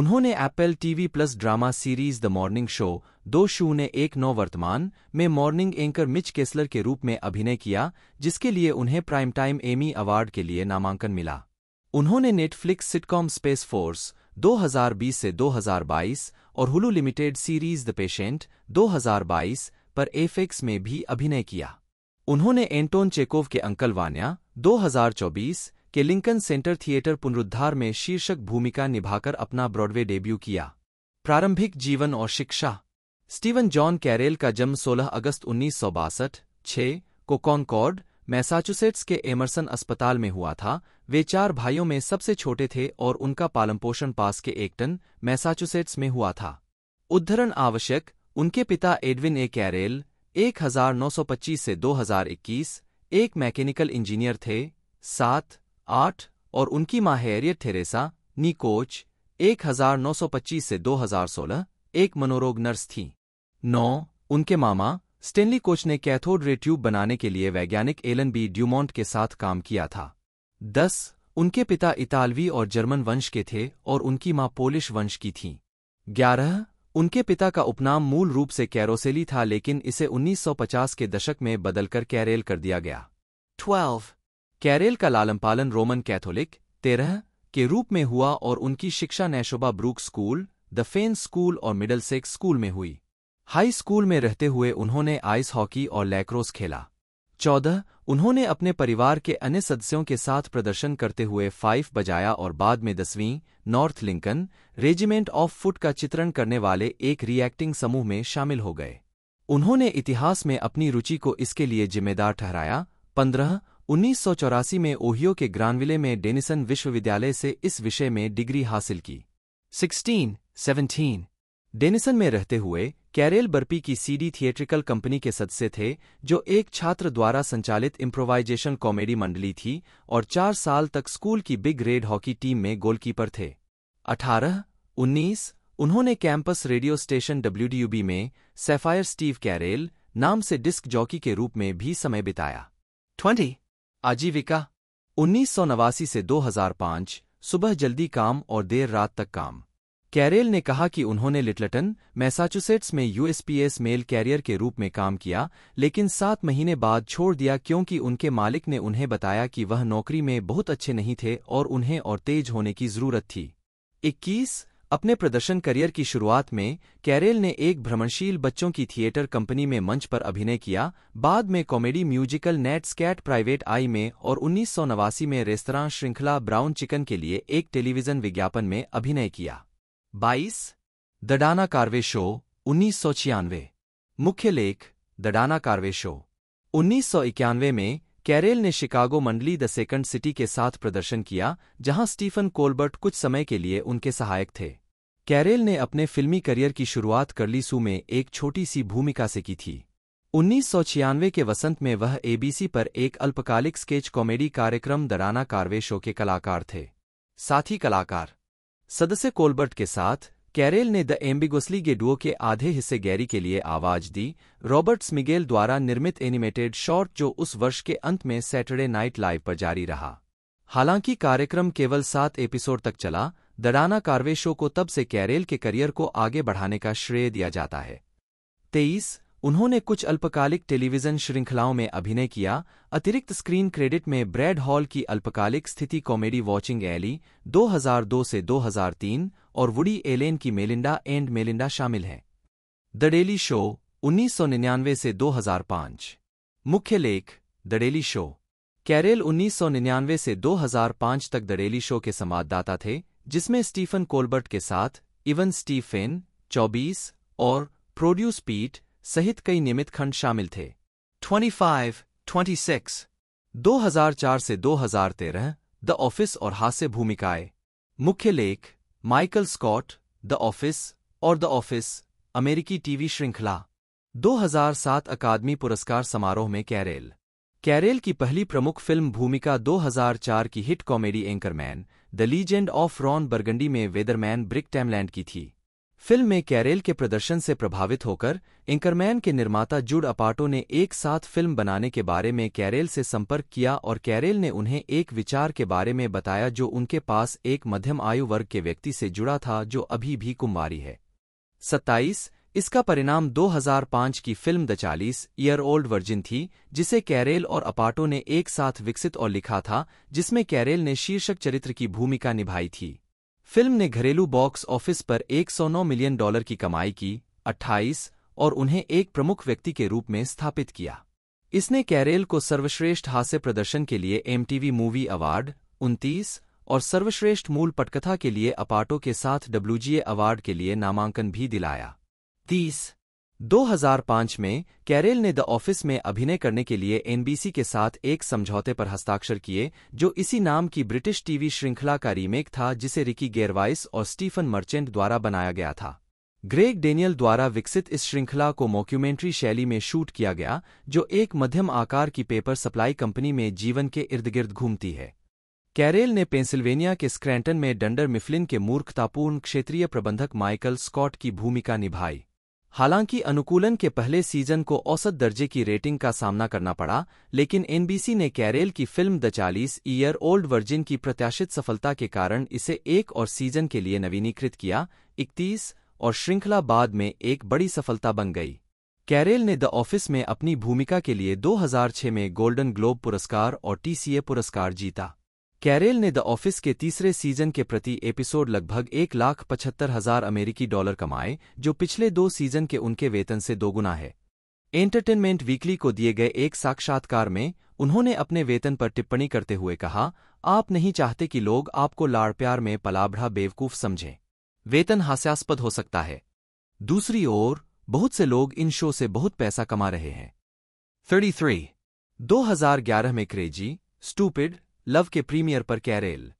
उन्होंने Apple TV plus drama series the morning show दो शून्य एक नौ वर्तमान में मॉर्निंग एंकर मिच केसलर के रूप में अभिनय किया जिसके लिए उन्हें प्राइम टाइम एमी अवार्ड के लिए नामांकन मिला उन्होंने नेटफ्लिक्स सिटकॉम स्पेस फोर्स 2020 से 2022 और Hulu limited series the patient 2022 पर एफेक्स में भी अभिनय किया उन्होंने एंटोन चेकोव के अंकल वान्या 2024 के लिंकन सेंटर थिएटर पुनरुद्धार में शीर्षक भूमिका निभाकर अपना ब्रॉडवे डेब्यू किया प्रारंभिक जीवन और शिक्षा स्टीवन जॉन कैरेल का जन्म 16 अगस्त उन्नीस सौ बासठ को कॉनकॉर्ड मैसाचुसेट्स के एमर्सन अस्पताल में हुआ था वे चार भाइयों में सबसे छोटे थे और उनका पालनपोषण पास के एक्टन मैसाचुसेट्स में हुआ था उद्धरण आवश्यक उनके पिता एडविन ए कैरेल 1925 से 2021 एक मैकेनिकल इंजीनियर थे सात आठ और उनकी माँ हैरियट थेरेसा निकोच 1925 से 2016 एक मनोरोग नर्स थीं नौ उनके मामा स्टेनली कोच ने कैथोड रे ट्यूब बनाने के लिए वैज्ञानिक एलन बी ड्यूमोंट के साथ काम किया था दस उनके पिता इतालवी और जर्मन वंश के थे और उनकी माँ पोलिश वंश की थीं ग्यारह उनके पिता का उपनाम मूल रूप से कैरोसेली था लेकिन इसे 1950 के दशक में बदलकर कैरेल कर दिया गया 12. कैरेल का लालम पालन रोमन कैथोलिक तेरह के रूप में हुआ और उनकी शिक्षा Nashoba Brooks school the Fenn school और मिडल सेक्स स्कूल में हुई हाई स्कूल में रहते हुए उन्होंने आइस हॉकी और लैक्रोस खेला चौदह उन्होंने अपने परिवार के अन्य सदस्यों के साथ प्रदर्शन करते हुए फाइफ बजाया और बाद में दसवीं North Lincoln regiment of foot का चित्रण करने वाले एक रिएक्टिंग समूह में शामिल हो गए उन्होंने इतिहास में अपनी रुचि को इसके लिए जिम्मेदार ठहराया पंद्रह उन्नीस में ओहियो के ग्रानविले में डेनिसन विश्वविद्यालय से इस विषय में डिग्री हासिल की सिक्सटीन सेवनटीन डेनिसन में रहते हुए कैरेल बर्पी की सीडी थिएट्रिकल कंपनी के सदस्य थे जो एक छात्र द्वारा संचालित इम्प्रोवाइजेशन कॉमेडी मंडली थी और चार साल तक स्कूल की बिग रेड हॉकी टीम में गोलकीपर थे अठारह उन्नीस उन्होंने कैंपस रेडियो स्टेशन डब्ल्यूडीयूबी में सेफायर स्टीव कैरेल नाम से डिस्क जॉकी के रूप में भी समय बिताया ट्वेंटी आजीविका उन्नीस से 2005 सुबह जल्दी काम और देर रात तक काम कैरेल ने कहा कि उन्होंने लिटलटन मैसाचुसेट्स में यूएसपीएस मेल कैरियर के रूप में काम किया लेकिन सात महीने बाद छोड़ दिया क्योंकि उनके मालिक ने उन्हें बताया कि वह नौकरी में बहुत अच्छे नहीं थे और उन्हें और तेज होने की जरूरत थी 21 अपने प्रदर्शन करियर की शुरुआत में कैरेल ने एक भ्रमणशील बच्चों की थिएटर कंपनी में मंच पर अभिनय किया बाद में comedy musical Knat Scatt private eye में और उन्नीस में रेस्तरां श्रृंखला ब्राउन चिकन के लिए एक टेलीविजन विज्ञापन में अभिनय किया बाईस दडाना कार्वे शो उन्नीस सौ छियानवे मुख्य लेख दडाना कार्वे शो उन्नीस सौ इक्यानवे में कैरेल ने शिकागो मंडली द सेकंड सिटी के साथ प्रदर्शन किया जहां स्टीफन कोलबर्ट कुछ समय के लिए उनके सहायक थे कैरेल ने अपने फिल्मी करियर की शुरुआत करलीसू में एक छोटी सी भूमिका से की थी उन्नीस के वसंत में वह एबीसी पर एक अल्पकालिक स्केच कॉमेडी कार्यक्रम दराना कार्वे शो के कलाकार थे साथी कलाकार सदस्य कोलबर्ट के साथ कैरेल ने द एम्बिगोसली के डुओ के आधे हिस्से गैरी के लिए आवाज दी रॉबर्ट स्मिगेल द्वारा निर्मित एनिमेटेड शॉर्ट जो उस वर्ष के अंत में सैटरडे नाइट लाइव पर जारी रहा हालांकि कार्यक्रम केवल सात एपिसोड तक चला दडाना कार्वे शो को तब से कैरेल के करियर को आगे बढ़ाने का श्रेय दिया जाता है तेईस उन्होंने कुछ अल्पकालिक टेलीविजन श्रृंखलाओं में अभिनय किया अतिरिक्त स्क्रीन क्रेडिट में ब्रैड हॉल की अल्पकालिक स्थिति कॉमेडी वॉचिंग एली 2002 से 2003 और वुडी एलेन की मेलिंडा एंड मेलिंडा शामिल हैं द डेली शो 1999 से 2005 मुख्य लेख द डेली शो कैरेल 1999 से 2005 तक द डेली शो के संवाददाता थे जिसमें स्टीफन कोलबर्ट के साथ इवन स्टीफेन चौबीस और प्रोड्यूस पीट सहित कई नियमित खंड शामिल थे 25, 26, 2004 से 2013 द ऑफिस और हास्य भूमिकाएं मुख्य लेख माइकल स्कॉट द ऑफिस और द ऑफिस अमेरिकी टीवी श्रृंखला 2007 अकादमी पुरस्कार समारोह में कैरेल कैरेल की पहली प्रमुख फिल्म भूमिका 2004 की hit comedy Anchorman the legend of Ron Burgundy में वेदरमैन ब्रिक टैमलैंड की थी फिल्म में कैरेल के प्रदर्शन से प्रभावित होकर इंकरमैन के निर्माता जुड अपाटो ने एक साथ फिल्म बनाने के बारे में कैरेल से संपर्क किया और कैरेल ने उन्हें एक विचार के बारे में बताया जो उनके पास एक मध्यम आयु वर्ग के व्यक्ति से जुड़ा था जो अभी भी कुम्बारी है सत्ताईस इसका परिणाम 2005 की फिल्म द चालीस ईयर ओल्ड वर्जिन थी जिसे कैरेल और अपाटो ने एक साथ विकसित और लिखा था जिसमें कैरेल ने शीर्षक चरित्र की भूमिका निभाई थी फिल्म ने घरेलू बॉक्स ऑफिस पर 109 मिलियन डॉलर की कमाई की 28 और उन्हें एक प्रमुख व्यक्ति के रूप में स्थापित किया इसने कैरेल को सर्वश्रेष्ठ हास्य प्रदर्शन के लिए एमटीवी मूवी अवार्ड उनतीस और सर्वश्रेष्ठ मूल पटकथा के लिए अपाटो के साथ डब्ल्यूजीए अवार्ड के लिए नामांकन भी दिलाया तीस 2005 में कैरेल ने द ऑफिस में अभिनय करने के लिए एनबीसी के साथ एक समझौते पर हस्ताक्षर किए जो इसी नाम की ब्रिटिश टीवी श्रृंखला का रीमेक था जिसे रिकी गेरवाइस और स्टीफन मर्चेंट द्वारा बनाया गया था ग्रेग डेनियल द्वारा विकसित इस श्रृंखला को मॉक्यूमेंट्री शैली में शूट किया गया जो एक मध्यम आकार की पेपर सप्लाई कंपनी में जीवन के इर्द गिर्द घूमती है कैरेल ने पेंसिल्वेनिया के स्क्रैंटन में डंडर मिफलिन के मूर्खतापूर्ण क्षेत्रीय प्रबंधक माइकल स्कॉट की भूमिका निभाई हालांकि अनुकूलन के पहले सीजन को औसत दर्जे की रेटिंग का सामना करना पड़ा लेकिन एनबीसी ने कैरेल की फिल्म द चालीस ईयर ओल्ड वर्जिन की प्रत्याशित सफलता के कारण इसे एक और सीजन के लिए नवीनीकृत किया इकतीस और श्रृंखला बाद में एक बड़ी सफलता बन गई कैरेल ने द ऑफिस में अपनी भूमिका के लिए 2006 में गोल्डन ग्लोब पुरस्कार और टीसीए पुरस्कार जीता कैरेल ने द ऑफिस के तीसरे सीजन के प्रति एपिसोड लगभग एक लाख पचहत्तर हजार अमेरिकी डॉलर कमाए जो पिछले दो सीजन के उनके वेतन से दोगुना है एंटरटेनमेंट वीकली को दिए गए एक साक्षात्कार में उन्होंने अपने वेतन पर टिप्पणी करते हुए कहा आप नहीं चाहते कि लोग आपको लाड़ प्यार में पलाभड़ा बेवकूफ समझें वेतन हास्यास्पद हो सकता है दूसरी ओर बहुत से लोग इन शो से बहुत पैसा कमा रहे हैं 33 2011 में क्रेजी स्टूपिड लव के प्रीमियर पर कैरेल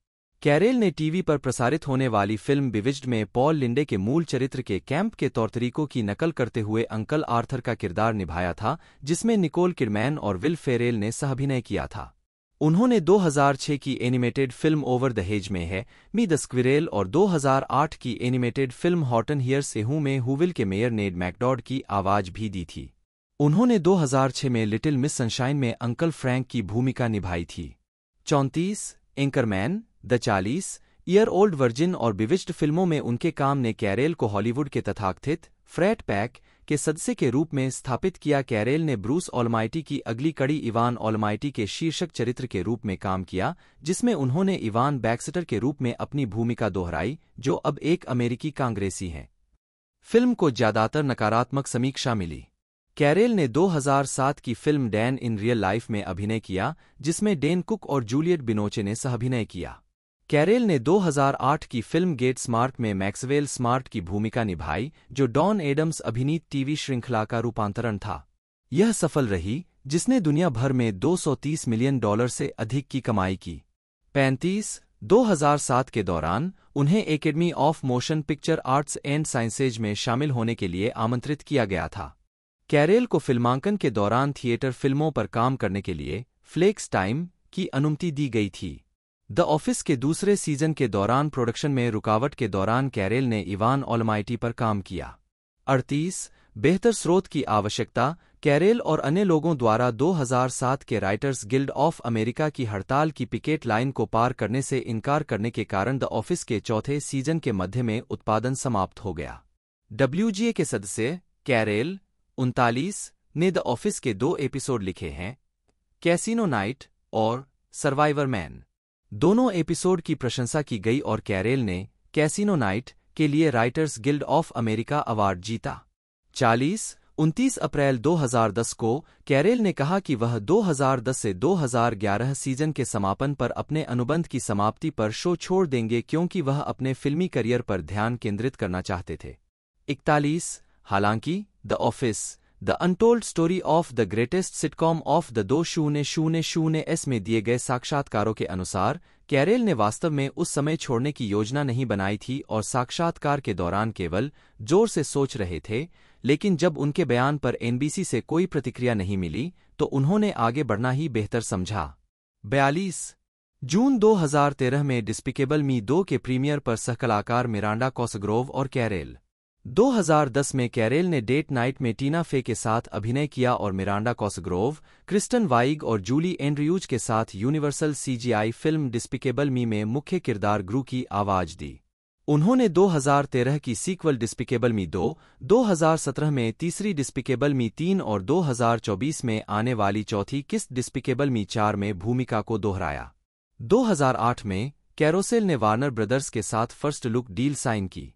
कैरेल ने टीवी पर प्रसारित होने वाली फिल्म बिविज्ड में पॉल लिंडे के मूल चरित्र के कैंप के तौर तरीकों की नकल करते हुए अंकल आर्थर का किरदार निभाया था जिसमें निकोल किडमैन और विल फेरेल ने सहभिनय किया था उन्होंने 2006 की animated film over the hedge में है मी द स्क्विरेल और 2008 की animated film Horton hears a हूं में हुविल के मेयर नेड मैकडॉड की आवाज भी दी थी उन्होंने 2006 में लिटिल मिस सनशाइन में अंकल फ्रैंक की भूमिका निभाई थी चौंतीस एंकरमैन द चालीस ईयर ओल्ड वर्जिन और बिविच्ड फिल्मों में उनके काम ने कैरेल को हॉलीवुड के तथाकथित फ्रैट पैक के सदस्य के रूप में स्थापित किया कैरेल ने ब्रूस ऑलमाइटी की अगली कड़ी इवान ऑलमाइटी के शीर्षक चरित्र के रूप में काम किया जिसमें उन्होंने इवान बैक्सटर के रूप में अपनी भूमिका दोहराई जो अब एक अमेरिकी कांग्रेसी हैं फिल्म को ज्यादातर नकारात्मक समीक्षा मिली कैरेल ने 2007 की film Dan in real life में अभिनय किया जिसमें डेन कुक और जूलियट बिनोचे ने सहअभिनय किया कैरेल ने 2008 की फिल्म गेट स्मार्ट में मैक्सवेल स्मार्ट की भूमिका निभाई जो डॉन एडम्स अभिनीत टीवी श्रृंखला का रूपांतरण था यह सफल रही जिसने दुनिया भर में 230 मिलियन डॉलर से अधिक की कमाई की 35 2007 के दौरान उन्हें academy of motion picture arts and sciences में शामिल होने के लिए आमंत्रित किया गया था कैरेल को फिल्मांकन के दौरान थिएटर फिल्मों पर काम करने के लिए फ्लेक्स टाइम की अनुमति दी गई थी द ऑफिस के दूसरे सीजन के दौरान प्रोडक्शन में रुकावट के दौरान कैरेल ने इवान ऑलमाइटी पर काम किया अड़तीस बेहतर स्रोत की आवश्यकता कैरेल और अन्य लोगों द्वारा 2007 के राइटर्स गिल्ड ऑफ अमेरिका की हड़ताल की पिकेट लाइन को पार करने से इनकार करने के कारण द ऑफिस के चौथे सीजन के मध्य में उत्पादन समाप्त हो गया डब्ल्यूजीए के सदस्य कैरेल उनतालीस ने द ऑफिस के दो एपिसोड लिखे हैं कैसीनो नाइट और सर्वाइवर मैन दोनों एपिसोड की प्रशंसा की गई और कैरेल ने कैसीनो नाइट के लिए writers guild of America award जीता चालीस 29 अप्रैल 2010 को कैरेल ने कहा कि वह 2010 से 2011 सीजन के समापन पर अपने अनुबंध की समाप्ति पर शो छोड़ देंगे क्योंकि वह अपने फिल्मी करियर पर ध्यान केंद्रित करना चाहते थे इकतालीस हालांकि the office the untold story of the greatest sitcom of the दो शून्य शून्य शून्य एस में दिए गए साक्षात्कारों के अनुसार कैरेल ने वास्तव में उस समय छोड़ने की योजना नहीं बनाई थी और साक्षात्कार के दौरान केवल जोर से सोच रहे थे लेकिन जब उनके बयान पर एनबीसी से कोई प्रतिक्रिया नहीं मिली तो उन्होंने आगे बढ़ना ही बेहतर समझा बयालीस जून 2013 में डिस्पिकेबल मी दो के प्रीमियर पर सहकलाकार मिरांडा कॉसग्रोव और कैरेल 2010 में कैरेल ने डेट नाइट में टीना फे के साथ अभिनय किया और मिरांडा कॉसग्रोव क्रिस्टन वाइग और जूली एंड्रयूज के साथ universal CGI film despicable me में मुख्य किरदार ग्रू की आवाज दी उन्होंने 2013 की सीक्वल डिस्पिकेबल मी 2, 2017 में तीसरी डिस्पिकेबल मी 3 और 2024 में आने वाली चौथी किस्त डिस्पिकेबल मी 4 में भूमिका को दोहराया 2008 में कैरोसेल ने वार्नर ब्रदर्स के साथ फर्स्ट लुक डील साइन की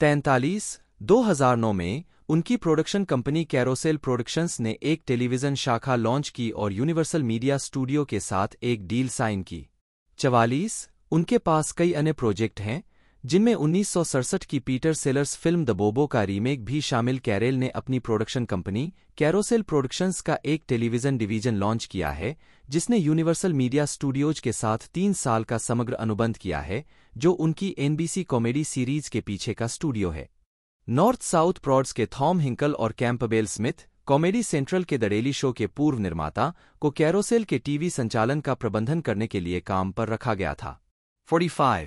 तैंतालीस 2009 में उनकी प्रोडक्शन कंपनी कैरोसेल प्रोडक्शंस ने एक टेलीविजन शाखा लॉन्च की और यूनिवर्सल मीडिया स्टूडियो के साथ एक डील साइन की चवालीस उनके पास कई अन्य प्रोजेक्ट हैं जिनमें उन्नीस की पीटर सेलर्स फिल्म द बोबो का रीमेक भी शामिल कैरेल ने अपनी प्रोडक्शन कंपनी कैरोसेल प्रोडक्शंस का एक टेलीविजन डिवीजन लॉन्च किया है जिसने यूनिवर्सल मीडिया स्टूडियोज के साथ तीन साल का समग्र अनुबंध किया है जो उनकी एनबीसी कॉमेडी सीरीज के पीछे का स्टूडियो है नॉर्थ साउथ प्रॉड्स के थॉम हिंकल और कैंपबेल स्मिथ कॉमेडी सेंट्रल के दरेली शो के पूर्व निर्माता को कैरोसेल के टीवी संचालन का प्रबंधन करने के लिए काम पर रखा गया था 45.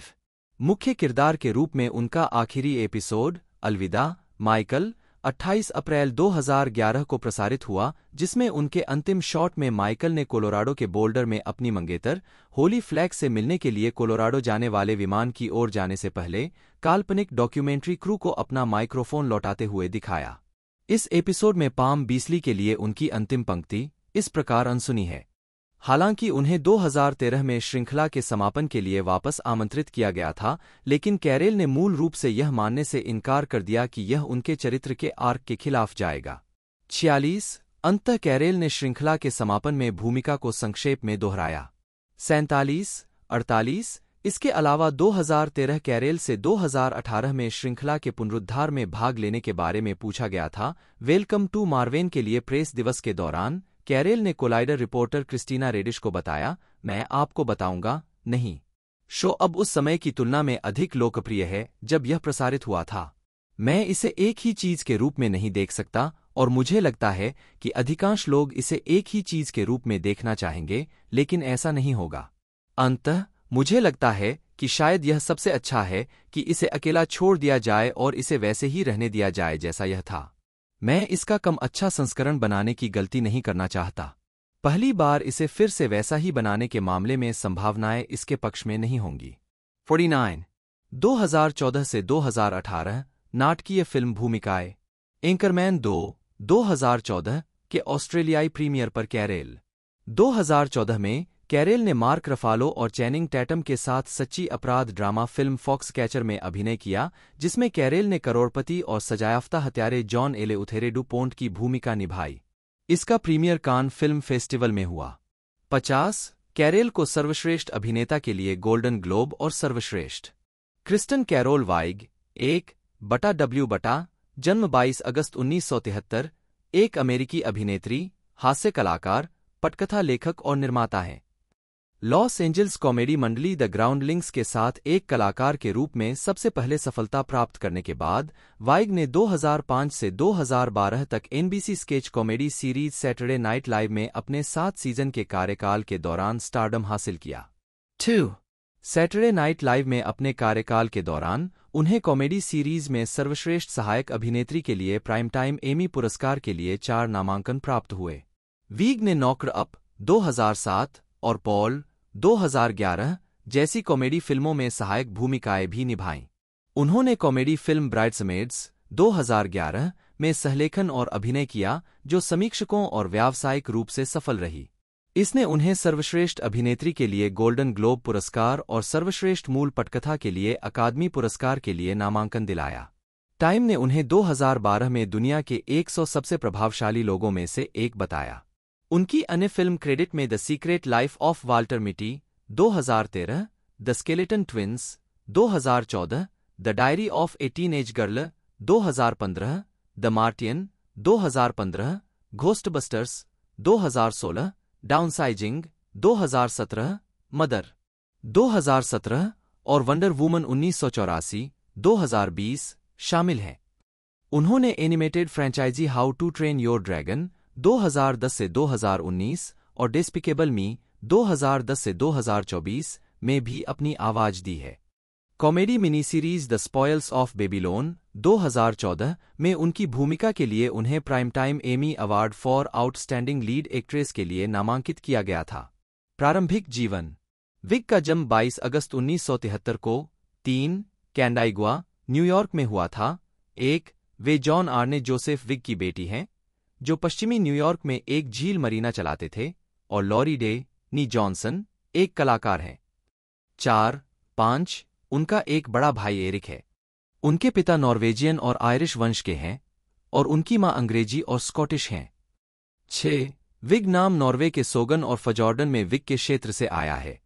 मुख्य किरदार के रूप में उनका आखिरी एपिसोड अलविदा माइकल 28 अप्रैल 2011 को प्रसारित हुआ जिसमें उनके अंतिम शॉट में माइकल ने कोलोराडो के बोल्डर में अपनी मंगेतर होली फ्लैग से मिलने के लिए कोलोराडो जाने वाले विमान की ओर जाने से पहले काल्पनिक डॉक्यूमेंट्री क्रू को अपना माइक्रोफोन लौटाते हुए दिखाया इस एपिसोड में पाम बीसली के लिए उनकी अंतिम पंक्ति इस प्रकार अनसुनी है हालांकि उन्हें 2013 में श्रृंखला के समापन के लिए वापस आमंत्रित किया गया था लेकिन कैरेल ने मूल रूप से यह मानने से इनकार कर दिया कि यह उनके चरित्र के आर्क के खिलाफ जाएगा छियालीस अंत कैरेल ने श्रृंखला के समापन में भूमिका को संक्षेप में दोहराया सैंतालीस अड़तालीस इसके अलावा 2013 कैरेल से 2018 में श्रृंखला के पुनरुद्धार में भाग लेने के बारे में पूछा गया था वेलकम टू मार्वेन के लिए प्रेस दिवस के दौरान कैरेल ने कोलाइडर रिपोर्टर क्रिस्टीना रेडिश को बताया मैं आपको बताऊंगा नहीं शो अब उस समय की तुलना में अधिक लोकप्रिय है जब यह प्रसारित हुआ था मैं इसे एक ही चीज के रूप में नहीं देख सकता और मुझे लगता है कि अधिकांश लोग इसे एक ही चीज के रूप में देखना चाहेंगे लेकिन ऐसा नहीं होगा अंत मुझे लगता है कि शायद यह सबसे अच्छा है कि इसे अकेला छोड़ दिया जाए और इसे वैसे ही रहने दिया जाए जैसा यह था मैं इसका कम अच्छा संस्करण बनाने की गलती नहीं करना चाहता पहली बार इसे फिर से वैसा ही बनाने के मामले में संभावनाएं इसके पक्ष में नहीं होंगी 49. 2014 से 2018 नाटकीय फिल्म भूमिकाएं एंकरमैन 2 2014 के ऑस्ट्रेलियाई प्रीमियर पर कैरेल 2014 में कैरेल ने मार्क रफालो और चैनिंग टैटम के साथ सच्ची अपराध ड्रामा फिल्म फॉक्स कैचर में अभिनय किया जिसमें कैरेल ने करोड़पति और सजायाफ्ता हत्यारे जॉन एले उथेरेडू पोंट की भूमिका निभाई इसका प्रीमियर कान फिल्म फेस्टिवल में हुआ पचास कैरेल को सर्वश्रेष्ठ अभिनेता के लिए गोल्डन ग्लोब और सर्वश्रेष्ठ क्रिस्टन कैरोल वाइग एक बटा डब्ल्यू बटा जन्म 22 अगस्त 1973 एक अमेरिकी अभिनेत्री हास्य कलाकार पटकथा लेखक और निर्माता हैं लॉस एंजल्स कॉमेडी मंडली द ग्राउंडलिंग्स के साथ एक कलाकार के रूप में सबसे पहले सफलता प्राप्त करने के बाद वाइग ने 2005 से 2012 तक NBC sketch comedy series Saturday night live में अपने सात सीजन के कार्यकाल के दौरान स्टारडम हासिल किया टू सैटरडे नाइट लाइव में अपने कार्यकाल के दौरान उन्हें कॉमेडी सीरीज में सर्वश्रेष्ठ सहायक अभिनेत्री के लिए प्राइम टाइम एमी पुरस्कार के लिए चार नामांकन प्राप्त हुए वीग ने नौकर अप 2007 और पॉल 2011 जैसी कॉमेडी फिल्मों में सहायक भूमिकाएं भी निभाईं उन्होंने कॉमेडी फिल्म ब्राइड्समेड्स 2011 में सहलेखन और अभिनय किया जो समीक्षकों और व्यावसायिक रूप से सफल रही इसने उन्हें सर्वश्रेष्ठ अभिनेत्री के लिए गोल्डन ग्लोब पुरस्कार और सर्वश्रेष्ठ मूल पटकथा के लिए अकादमी पुरस्कार के लिए नामांकन दिलाया टाइम ने उन्हें 2012 में दुनिया के 100 सबसे प्रभावशाली लोगों में से एक बताया उनकी अन्य फिल्म क्रेडिट में the secret life of Walter Mitty 2013, the skeleton twins 2014, the diary of a age girl 2015, the Martian 2015, हजार सोलह डाउनसाइजिंग सत्रह मदर दो हजार सत्रह और वंडर वूमन उन्नीस सौ चौरासी दो हजार बीस शामिल हैं उन्होंने animated franchise how to train your dragon 2010 से 2019 और डिस्पिकेबल मी 2010 से 2024 में भी अपनी आवाज दी है comedy mini series the spoils of Babylon 2014 में उनकी भूमिका के लिए उन्हें prime time Emmy award for outstanding lead actress के लिए नामांकित किया गया था प्रारंभिक जीवन विग का जन्म 22 अगस्त 1973 को तीन कैंडाइगुआ न्यूयॉर्क में हुआ था एक वे जॉन आर्ने जोसेफ विग की बेटी हैं जो पश्चिमी न्यूयॉर्क में एक झील मरीना चलाते थे और लॉरी डे नी जॉनसन एक कलाकार हैं चार पांच उनका एक बड़ा भाई एरिक है उनके पिता नॉर्वेजियन और आयरिश वंश के हैं और उनकी मां अंग्रेजी और स्कॉटिश हैं छः विग नाम नॉर्वे के सोगन और फजॉर्डन में विग के क्षेत्र से आया है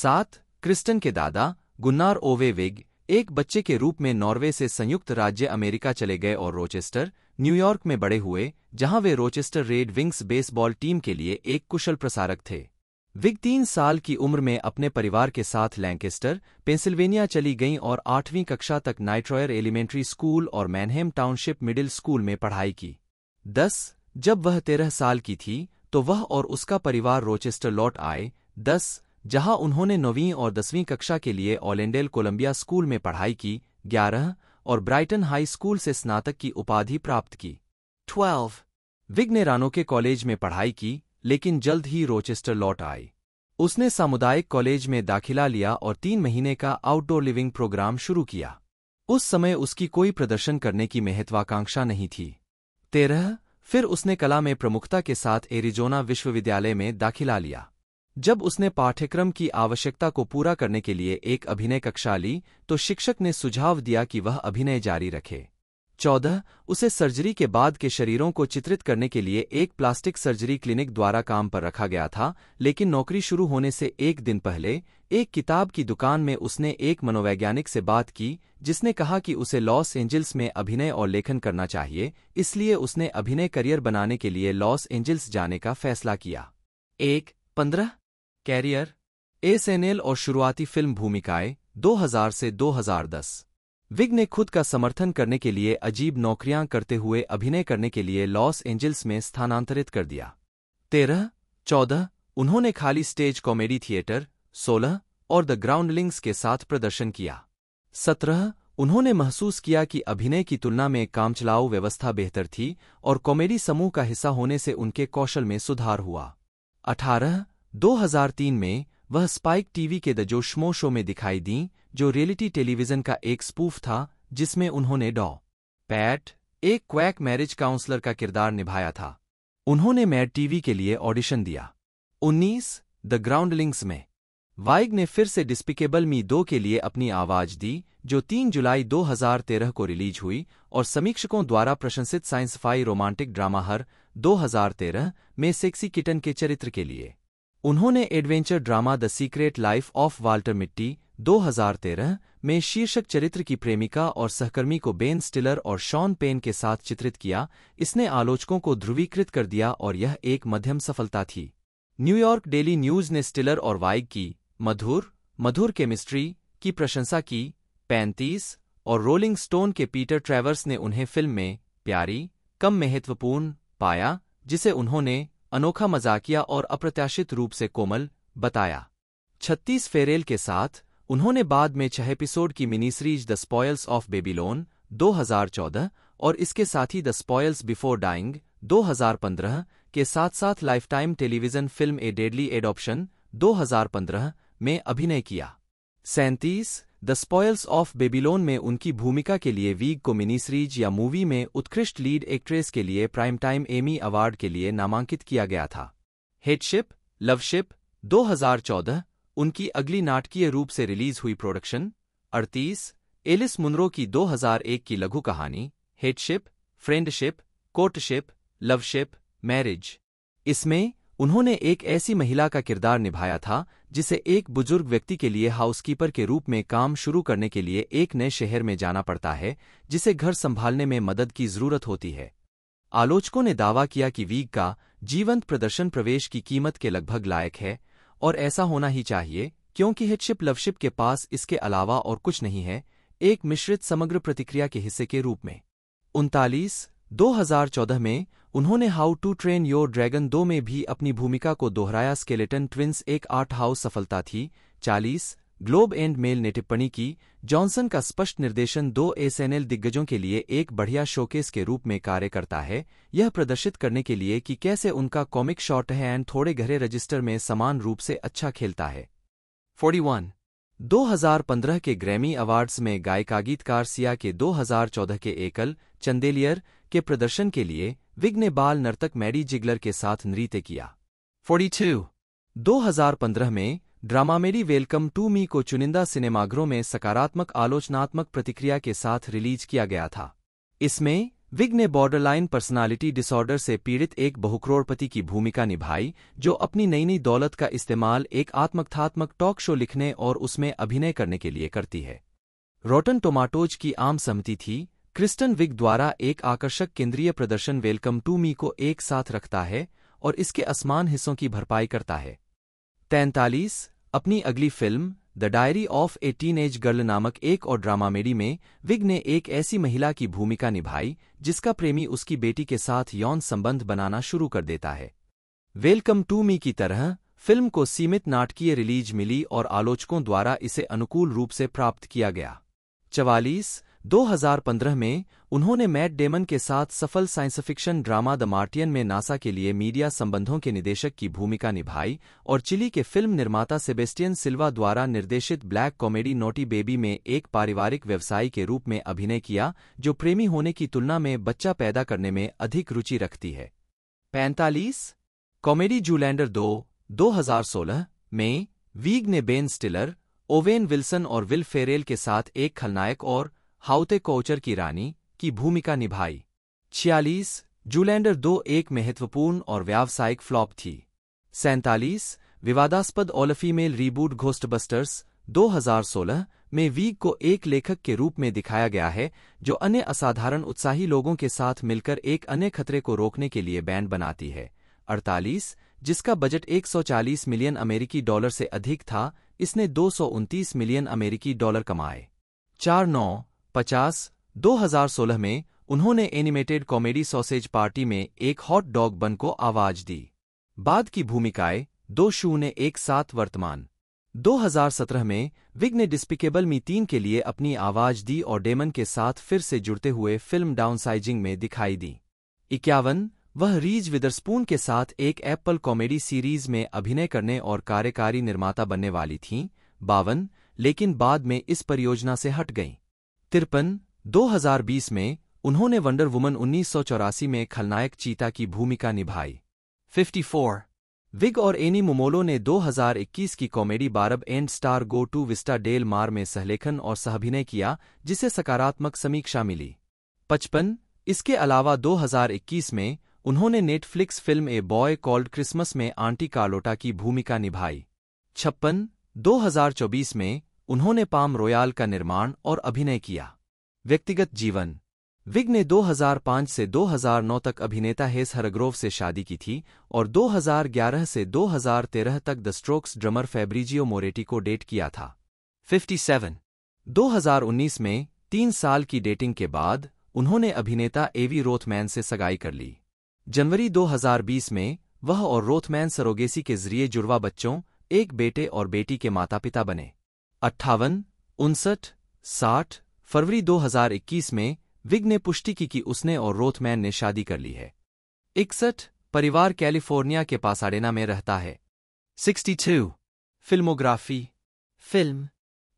सात क्रिस्टन के दादा गुन्नार ओवे विग एक बच्चे के रूप में नॉर्वे से संयुक्त राज्य अमेरिका चले गए और रोचेस्टर न्यूयॉर्क में बड़े हुए जहां वे Rochester Red Wings baseball team के लिए एक कुशल प्रसारक थे विग तीन साल की उम्र में अपने परिवार के साथ लैंकेस्टर पेंसिल्वेनिया चली गईं और आठवीं कक्षा तक नाइट्रॉयर एलिमेंट्री स्कूल और मैनहेम टाउनशिप मिडिल स्कूल में पढ़ाई की दस जब वह तेरह साल की थी तो वह और उसका परिवार रोचेस्टर लौट आए दस जहां उन्होंने नौवीं और दसवीं कक्षा के लिए ऑलेंडेल कोलंबिया स्कूल में पढ़ाई की ग्यारह और ब्राइटन हाई स्कूल से स्नातक की उपाधि प्राप्त की ट्वेल्व विग ने रानो के कॉलेज में पढ़ाई की लेकिन जल्द ही रोचेस्टर लौट आई उसने सामुदायिक कॉलेज में दाखिला लिया और तीन महीने का आउटडोर लिविंग प्रोग्राम शुरू किया उस समय उसकी कोई प्रदर्शन करने की महत्वाकांक्षा नहीं थी तेरह फिर उसने कला में प्रमुखता के साथ एरिजोना विश्वविद्यालय में दाखिला लिया जब उसने पाठ्यक्रम की आवश्यकता को पूरा करने के लिए एक अभिनय कक्षा ली तो शिक्षक ने सुझाव दिया कि वह अभिनय जारी रखे चौदह उसे सर्जरी के बाद के शरीरों को चित्रित करने के लिए एक प्लास्टिक सर्जरी क्लिनिक द्वारा काम पर रखा गया था लेकिन नौकरी शुरू होने से एक दिन पहले एक किताब की दुकान में उसने एक मनोवैज्ञानिक से बात की जिसने कहा कि उसे लॉस एंजल्स में अभिनय और लेखन करना चाहिए इसलिए उसने अभिनय करियर बनाने के लिए लॉस एंजल्स जाने का फैसला किया एक पंद्रह कैरियर एस और शुरुआती फिल्म भूमिकाएं 2000 से 2010 विग ने खुद का समर्थन करने के लिए अजीब नौकरियां करते हुए अभिनय करने के लिए लॉस एंजल्स में स्थानांतरित कर दिया तेरह चौदह उन्होंने खाली स्टेज कॉमेडी थिएटर सोलह और द ग्राउंडलिंग्स के साथ प्रदर्शन किया सत्रह उन्होंने महसूस किया कि अभिनय की तुलना में कामचलाऊ व्यवस्था बेहतर थी और कॉमेडी समूह का हिस्सा होने से उनके कौशल में सुधार हुआ अठारह 2003 में वह स्पाइक टीवी के द जोशमो शो में दिखाई दीं जो रियलिटी टेलीविजन का एक स्पूफ था जिसमें उन्होंने डॉ पैट एक क्वैक मैरिज काउंसलर का किरदार निभाया था उन्होंने मैड टीवी के लिए ऑडिशन दिया 19 द ग्राउंडलिंग्स में वाइग ने फिर से डिस्पिकेबल मी दो के लिए अपनी आवाज दी जो 3 जुलाई 2013 को रिलीज हुई और समीक्षकों द्वारा प्रशंसित साइंसफाई रोमांटिक ड्रामा हर 2013 में सेक्सी किटन के चरित्र के लिए उन्होंने adventure drama the secret life of Walter Mitty 2013 में शीर्षक चरित्र की प्रेमिका और सहकर्मी को बेन स्टिलर और शॉन पेन के साथ चित्रित किया इसने आलोचकों को ध्रुवीकृत कर दिया और यह एक मध्यम सफलता थी न्यूयॉर्क डेली न्यूज ने स्टिलर और वाइग की मधुर मधुर केमिस्ट्री की प्रशंसा की पैंतीस और रोलिंग स्टोन के पीटर ट्रेवर्स ने उन्हें फिल्म में प्यारी कम महत्वपूर्ण पाया जिसे उन्होंने अनोखा मजाकिया और अप्रत्याशित रूप से कोमल बताया छत्तीस फेरेल के साथ उन्होंने बाद में छह एपिसोड की mini series the spoils of Babylon 2014 और इसके साथ ही द स्पॉयल्स बिफोर डाइंग 2015 के साथ साथ lifetime television film a deadly adoption 2015 में अभिनय किया सैंतीस द स्पॉयल्स ऑफ बेबीलोन में उनकी भूमिका के लिए वीग को मिनी सीरीज या मूवी में उत्कृष्ट लीड एक्ट्रेस के लिए प्राइम टाइम एमी अवार्ड के लिए नामांकित किया गया था हेडशिप लवशिप 2014 उनकी अगली नाटकीय रूप से रिलीज हुई प्रोडक्शन अड़तीस एलिस मुनरो की 2001 की लघु कहानी headship friendship courtship loveship marriage इसमें उन्होंने एक ऐसी महिला का किरदार निभाया था जिसे एक बुजुर्ग व्यक्ति के लिए हाउसकीपर के रूप में काम शुरू करने के लिए एक नए शहर में जाना पड़ता है जिसे घर संभालने में मदद की जरूरत होती है आलोचकों ने दावा किया कि वीग का जीवंत प्रदर्शन प्रवेश की कीमत के लगभग लायक है और ऐसा होना ही चाहिए क्योंकि हिटशिप लवशिप के पास इसके अलावा और कुछ नहीं है एक मिश्रित समग्र प्रतिक्रिया के हिस्से के रूप में उनतालीस 2014 में उन्होंने how to train your dragon 2 में भी अपनी भूमिका को दोहराया स्केलेटन ट्विंस एक आर्ट हाउस सफलता थी 40 ग्लोब एंड मेल ने टिप्पणी की जॉनसन का स्पष्ट निर्देशन दो एसएनएल दिग्गजों के लिए एक बढ़िया शोकेस के रूप में कार्य करता है यह प्रदर्शित करने के लिए कि कैसे उनका कॉमिक शॉट है एंड थोड़े गहरे रजिस्टर में समान रूप से अच्छा खेलता है 41 2015 के ग्रैमी अवार्ड्स में गायिका गीतकार सिया के 2014 के एकल चंदेलियर के प्रदर्शन के लिए विग ने बाल नर्तक मैडी जिगलर के साथ नृत्य किया 42 2015 में ड्रामा मेरी वेलकम टू मी को चुनिंदा सिनेमाघरों में सकारात्मक आलोचनात्मक प्रतिक्रिया के साथ रिलीज किया गया था इसमें विग ने बॉर्डरलाइन पर्सनालिटी डिसऑर्डर से पीड़ित एक बहुकरोड़पति की भूमिका निभाई जो अपनी नई नई दौलत का इस्तेमाल एक आत्मकथात्मक टॉक शो लिखने और उसमें अभिनय करने के लिए करती है रोटन टोमाटोज की आम सहमति थी क्रिस्टन विग द्वारा एक आकर्षक केंद्रीय प्रदर्शन वेलकम टू मी को एक साथ रखता है और इसके असमान हिस्सों की भरपाई करता है तैंतालीस अपनी अगली film the diary of a teenage girl नामक एक और ड्रामामेडी में विग ने एक ऐसी महिला की भूमिका निभाई जिसका प्रेमी उसकी बेटी के साथ यौन संबंध बनाना शुरू कर देता है वेलकम टू मी की तरह फिल्म को सीमित नाटकीय रिलीज मिली और आलोचकों द्वारा इसे अनुकूल रूप से प्राप्त किया गया चवालीस 2015 में उन्होंने मैट डेमन के साथ सफल science fiction drama the Martian में नासा के लिए मीडिया संबंधों के निदेशक की भूमिका निभाई और चिली के फिल्म निर्माता सेबेस्टियन सिल्वा द्वारा निर्देशित ब्लैक कॉमेडी नोटी बेबी में एक पारिवारिक व्यवसायी के रूप में अभिनय किया जो प्रेमी होने की तुलना में बच्चा पैदा करने में अधिक रुचि रखती है पैंतालीस कॉमेडी जूलैंडर दो दो में वीग ने बेन स्टिलर ओवेन विल्सन और विल फेरेल के साथ एक खलनायक और हाउते कोचर की रानी की भूमिका निभाई छियालीस जूलैंडर दो एक महत्वपूर्ण और व्यावसायिक फ्लॉप थी सैंतालीस विवादास्पद ओलफीमेल रीबूट घोस्टबस्टर्स 2016 में वीग को एक लेखक के रूप में दिखाया गया है जो अन्य असाधारण उत्साही लोगों के साथ मिलकर एक अन्य खतरे को रोकने के लिए बैंड बनाती है 48 जिसका बजट 140 मिलियन अमेरिकी डॉलर से अधिक था इसने दो मिलियन अमेरिकी डॉलर कमाए चार नौ पचास दो हजार सोलह में उन्होंने एनिमेटेड कॉमेडी सॉसेज पार्टी में एक हॉट डॉग बन को आवाज दी बाद की भूमिकाएं दो शून्य एक सात वर्तमान 2017 में विग ने डिस्पिकेबल मी तीन के लिए अपनी आवाज दी और डेमन के साथ फिर से जुड़ते हुए फिल्म डाउनसाइजिंग में दिखाई दी इक्यावन वह रीज विदरस्पून के साथ एक एप्पल कॉमेडी सीरीज में अभिनय करने और कार्यकारी निर्माता बनने वाली थीं बावन लेकिन बाद में इस परियोजना से हट गईं तिरपन 2020 में उन्होंने वंडर वुमन उन्नीस में खलनायक चीता की भूमिका निभाई 54 विग और एनी मोमोलो ने 2021 की comedy Barb and Star go to Vista Del Mar में सहलेखन और सहभिनय किया जिसे सकारात्मक समीक्षा मिली पचपन इसके अलावा 2021 में उन्होंने Netflix film a boy called Christmas में आंटी कार्लोटा की भूमिका निभाई छप्पन दो में उन्होंने पाम रोयाल का निर्माण और अभिनय किया व्यक्तिगत जीवन विग ने 2005 से 2009 तक अभिनेता हेस हरग्रोव से शादी की थी और 2011 से 2013 तक the Strokes drummer Fabrizio Moretti को डेट किया था 57 2019 में तीन साल की डेटिंग के बाद उन्होंने अभिनेता एवी रोथमैन से सगाई कर ली जनवरी 2020 में वह और रोथमैन सरोगेसी के जरिए जुड़वा बच्चों एक बेटे और बेटी के माता पिता बने अट्ठावन उनसठ साठ फरवरी 2021 में विग ने पुष्टि की कि उसने और रोथमैन ने शादी कर ली है इकसठ परिवार कैलिफोर्निया के पासाडेना में रहता है 62. फिल्मोग्राफी फिल्म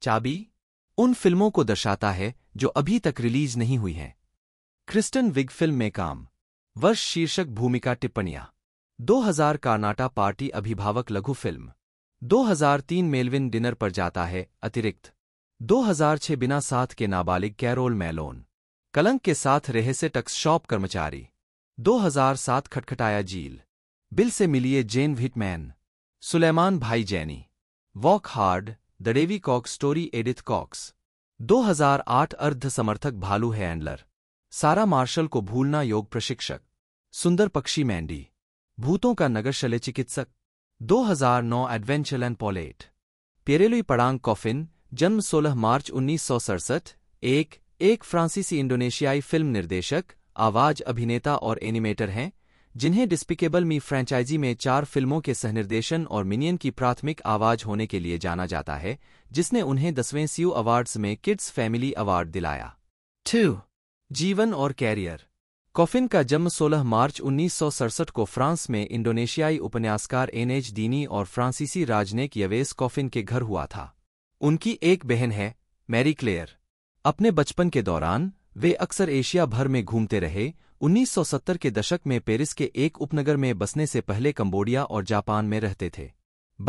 चाबी उन फिल्मों को दर्शाता है जो अभी तक रिलीज नहीं हुई हैं क्रिस्टन विग फिल्म में काम वर्ष शीर्षक भूमिका टिप्पणियां 2000 कर्नाटा पार्टी अभिभावक लघु फिल्म 2003 मेलविन डिनर पर जाता है अतिरिक्त 2006 बिना साथ के नाबालिग कैरोल मैलोन कलंक के साथ रहे से टक्स शॉप कर्मचारी 2007 खटखटाया झील बिल से मिलिए जेन विटमैन सुलेमान भाई Janie walk hard the Dewey Cox story Edith Cox 2008 अर्ध समर्थक भालू है एंडलर सारा मार्शल को भूलना योग प्रशिक्षक सुंदर पक्षी मैंडी भूतों का नगर शल्य चिकित्सक 2009 एंड पॉलेट पेरेलुई पड़ांग कॉफिन जन्म 16 मार्च उन्नीस एक एक फ्रांसीसी इंडोनेशियाई फिल्म निर्देशक आवाज अभिनेता और एनिमेटर हैं जिन्हें डिस्पिकेबल मी फ्रेंचाइजी में चार फिल्मों के सहनिर्देशन और मिनियन की प्राथमिक आवाज होने के लिए जाना जाता है जिसने उन्हें दसवें सीयू अवार्ड्स में किड्स फैमिली अवार्ड दिलाया टू जीवन और कैरियर कॉफिन का जन्म 16 मार्च उन्नीस को फ्रांस में इंडोनेशियाई उपन्यासकार एनएच दीनी और फ्रांसीसी राजनेक यवेस कॉफिन के घर हुआ था उनकी एक बहन है मैरी क्लेयर अपने बचपन के दौरान वे अक्सर एशिया भर में घूमते रहे 1970 के दशक में पेरिस के एक उपनगर में बसने से पहले कंबोडिया और जापान में रहते थे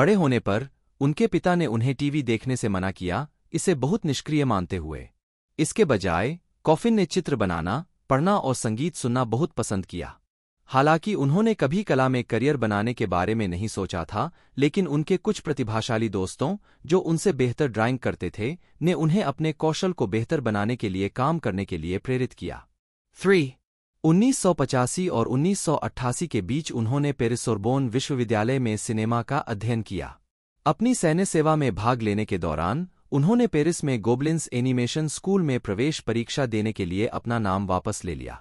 बड़े होने पर उनके पिता ने उन्हें टीवी देखने से मना किया इसे बहुत निष्क्रिय मानते हुए इसके बजाय कॉफिन ने चित्र बनाना पढ़ना और संगीत सुनना बहुत पसंद किया हालांकि उन्होंने कभी कला में करियर बनाने के बारे में नहीं सोचा था लेकिन उनके कुछ प्रतिभाशाली दोस्तों जो उनसे बेहतर ड्राइंग करते थे ने उन्हें अपने कौशल को बेहतर बनाने के लिए काम करने के लिए प्रेरित किया थ्री उन्नीस और उन्नीस के बीच उन्होंने पेरिसोरबोन विश्वविद्यालय में सिनेमा का अध्ययन किया अपनी सैन्य सेवा में भाग लेने के दौरान उन्होंने पेरिस में गोबलिन्स एनिमेशन स्कूल में प्रवेश परीक्षा देने के लिए अपना नाम वापस ले लिया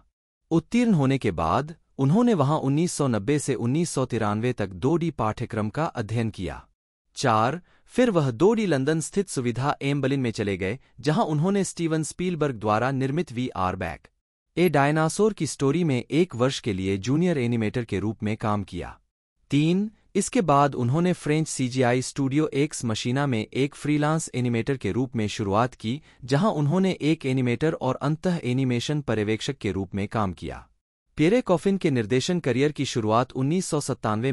उत्तीर्ण होने के बाद उन्होंने वहां 1990 से उन्नीस तक दो डी पाठ्यक्रम का अध्ययन किया चार फिर वह दो डी लंदन स्थित सुविधा एम्बलिन में चले गए जहां उन्होंने स्टीवन स्पीलबर्ग द्वारा निर्मित we are back a dinosaur की स्टोरी में एक वर्ष के लिए जूनियर एनिमेटर के रूप में काम किया तीन इसके बाद उन्होंने फ्रेंच सीजीआई स्टूडियो एक्स मशीना में एक फ्रीलांस एनिमेटर के रूप में शुरुआत की जहां उन्होंने एक एनिमेटर और अंतः एनिमेशन पर्यवेक्षक के रूप में काम किया पेरे कॉफिन के निर्देशन करियर की शुरुआत उन्नीस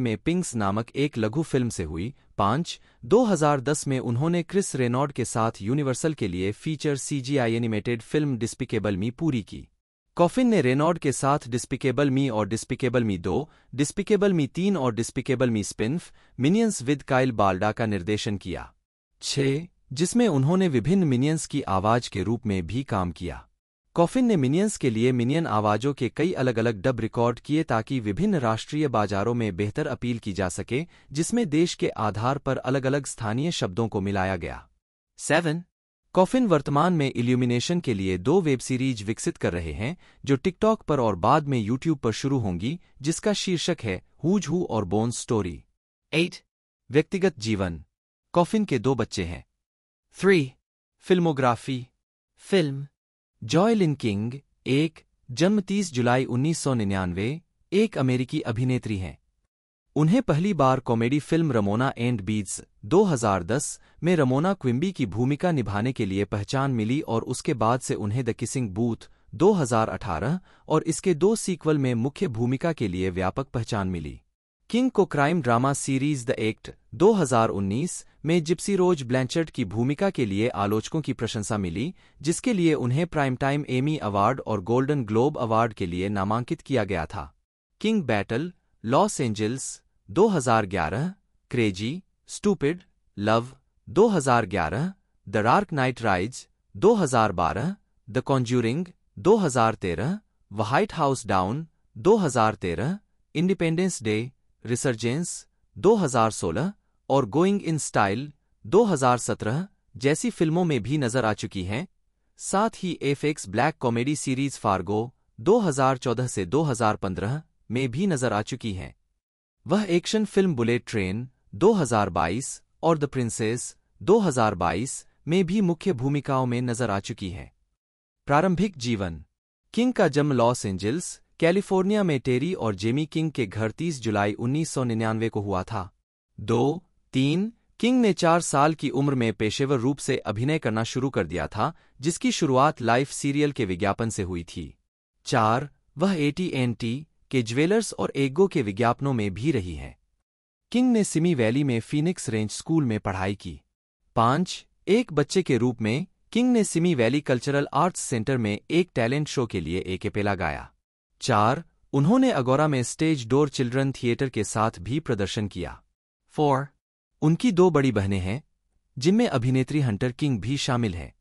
में पिंग्स नामक एक लघु फिल्म से हुई पांच 2010 में उन्होंने क्रिस रेनॉर्ड के साथ यूनिवर्सल के लिए feature CGI animated film despicable me पूरी की कॉफिन ने रेनॉर्ड के साथ डिस्पिकेबल मी और डिस्पिकेबल मी दो डिस्पिकेबल मी तीन और despicable me spinoff minions with Kyle Balda का निर्देशन किया छः जिसमें उन्होंने विभिन्न मिनियंस की आवाज के रूप में भी काम किया कॉफिन ने मिनियंस के लिए मिनियन आवाजों के कई अलग अलग डब रिकॉर्ड किए ताकि विभिन्न राष्ट्रीय बाजारों में बेहतर अपील की जा सके जिसमें देश के आधार पर अलग अलग स्थानीय शब्दों को मिलाया गया सेवन कॉफिन वर्तमान में इल्यूमिनेशन के लिए दो वेब सीरीज विकसित कर रहे हैं जो टिकटॉक पर और बाद में यूट्यूब पर शुरू होंगी जिसका शीर्षक है हुज हू और बोन्स स्टोरी एट व्यक्तिगत जीवन कॉफिन के दो बच्चे हैं three filmography film Joylin King एक जन्म 30 जुलाई 1999 एक अमेरिकी अभिनेत्री हैं उन्हें पहली बार comedy film Ramona and Beezus 2010 में रमोना क्विम्बी की भूमिका निभाने के लिए पहचान मिली और उसके बाद से उन्हें द किसिंग बूथ 2018 और इसके दो सीक्वल में मुख्य भूमिका के लिए व्यापक पहचान मिली किंग को crime drama series the act 2019 में जिप्सी रोज ब्लैंचर्ड की भूमिका के लिए आलोचकों की प्रशंसा मिली जिसके लिए उन्हें प्राइम टाइम एमी अवार्ड और गोल्डन ग्लोब अवार्ड के लिए नामांकित किया गया था King battle Los Angeles 2011 crazy stupid love 2011 the dark night rise 2012 the conjuring 2013 white house down 2013 independence day resurgence 2016 और गोइंग इन स्टाइल 2017 जैसी फिल्मों में भी नजर आ चुकी हैं साथ ही FX black comedy series Fargo 2014 से 2015 में भी नजर आ चुकी हैं वह एक्शन फिल्म बुलेट ट्रेन 2022 और द प्रिंसेस 2022 में भी मुख्य भूमिकाओं में नजर आ चुकी हैं प्रारंभिक जीवन किंग का जन्म लॉस एंजल्स कैलिफोर्निया में टेरी और जेमी किंग के घर 30 जुलाई 1999 को हुआ था दो तीन किंग ने चार साल की उम्र में पेशेवर रूप से अभिनय करना शुरू कर दिया था जिसकी शुरुआत लाइफ सीरियल के विज्ञापन से हुई थी चार वह एटी एन टी के ज्वेलर्स और एगो के विज्ञापनों में भी रही हैं किंग ने सिमी वैली में फीनिक्स रेंज स्कूल में पढ़ाई की पांच एक बच्चे के रूप में किंग ने Simi Valley Cultural Arts Center में एक टैलेंट शो के लिए एक एपेला गाया चार उन्होंने अगोरा में स्टेज डोर चिल्ड्रन थिएटर के साथ भी प्रदर्शन किया फोर उनकी दो बड़ी बहनें हैं जिनमें अभिनेत्री हंटर किंग भी शामिल हैं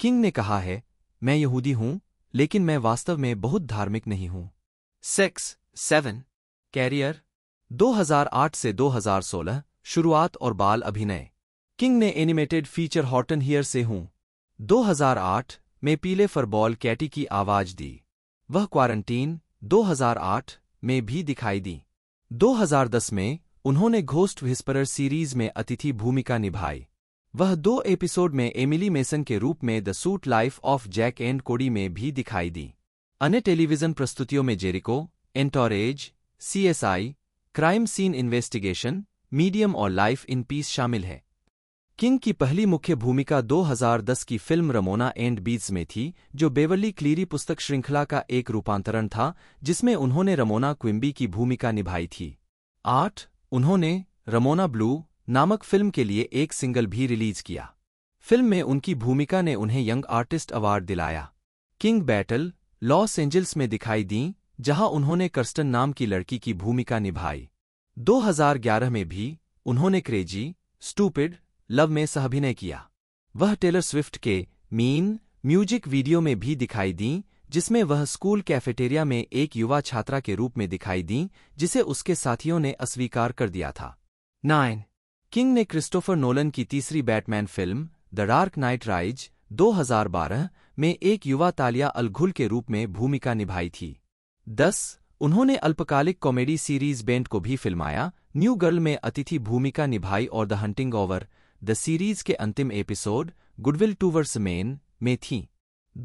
किंग ने कहा है मैं यहूदी हूं लेकिन मैं वास्तव में बहुत धार्मिक नहीं हूं सेक्स सेवन कैरियर 2008 से 2016 शुरुआत और बाल अभिनय किंग ने animated feature Horton hears a who 2008 में पीले बॉल कैटी की आवाज दी वह क्वारंटीन 2008 में भी दिखाई दी 2010 में उन्होंने घोस्ट विस्परर सीरीज में अतिथि भूमिका निभाई वह दो एपिसोड में एमिली मेसन के रूप में The Suite Life of Zack and Cody में भी दिखाई दी अन्य टेलीविजन प्रस्तुतियों में Jericho Entourage CSI Crime Scene Investigation Medium और लाइफ इन पीस शामिल है किंग की पहली मुख्य भूमिका 2010 की फिल्म रमोना एंड बीज में थी जो बेवली क्लीरी पुस्तक श्रृंखला का एक रूपांतरण था जिसमें उन्होंने रमोना क्विम्बी की भूमिका निभाई थी आठ उन्होंने रमोना ब्लू नामक फिल्म के लिए एक सिंगल भी रिलीज किया फिल्म में उनकी भूमिका ने उन्हें यंग आर्टिस्ट अवार्ड दिलाया किंग बैटल लॉस एंजल्स में दिखाई दीं जहां उन्होंने कर्स्टन नाम की लड़की की भूमिका निभाई 2011 में भी उन्होंने क्रेजी स्टूपिड लव में सहभिनय किया वह टेलर स्विफ्ट के मीन म्यूजिक वीडियो में भी दिखाई दीं जिसमें वह स्कूल कैफेटेरिया में एक युवा छात्रा के रूप में दिखाई दीं जिसे उसके साथियों ने अस्वीकार कर दिया था नाइन किंग ने क्रिस्टोफर नोलन की तीसरी Batman film The dark night rise 2012 में एक युवा तालिया अलघुल के रूप में भूमिका निभाई थी दस उन्होंने अल्पकालिक कॉमेडी सीरीज बेंट को भी फिल्माया न्यू गर्ल में अतिथि भूमिका निभाई और The Haunting over the series के अंतिम एपिसोड गुडविल टूवर्स मेन में थीं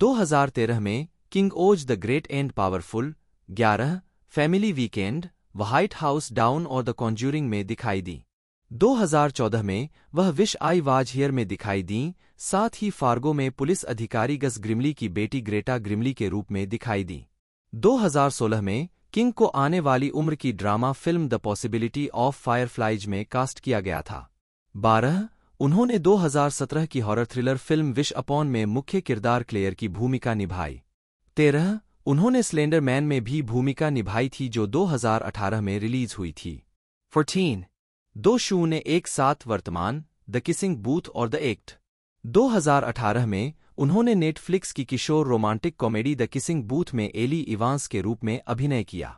2013 में King Oz the Great and Powerful 11 Family Weekend White house Down और द कॉन्ज्यूरिंग में दिखाई दी 2014 में वह विश आई वाज हियर में दिखाई दीं साथ ही फार्गो में पुलिस अधिकारी गस ग्रिमली की बेटी ग्रेटा ग्रिमली के रूप में दिखाई दीं 2016 में किंग को आने वाली उम्र की drama film The Possibility of Fireflies में कास्ट किया गया था बारह उन्होंने 2017 की horror thriller film Wish Upon में मुख्य किरदार क्लेयर की भूमिका निभाई तेरह उन्होंने स्लेंडर मैन में भी भूमिका निभाई थी जो 2018 में रिलीज हुई थी फोर्टीन दो शून्य एक सात वर्तमान द किसिंग बूथ और द एक्ट 2018 में उन्होंने नेटफ्लिक्स की किशोर romantic comedy The Kissing Booth में एली इवांस के रूप में अभिनय किया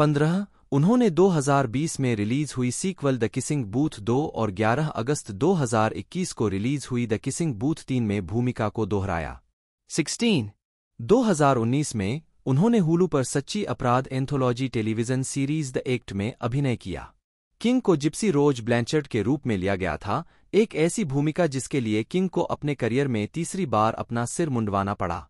15. उन्होंने 2020 में रिलीज हुई सीक्वल द किसिंग बूथ 2 और 11 अगस्त 2021 को रिलीज हुई द किसिंग बूथ 3 में भूमिका को दोहराया 16 2019 में उन्होंने हुलू पर सच्ची अपराध anthology television series the Act में अभिनय किया किंग को जिप्सी रोज ब्लैंचर्ड के रूप में लिया गया था एक ऐसी भूमिका जिसके लिए किंग को अपने करियर में तीसरी बार अपना सिर मुंडवाना पड़ा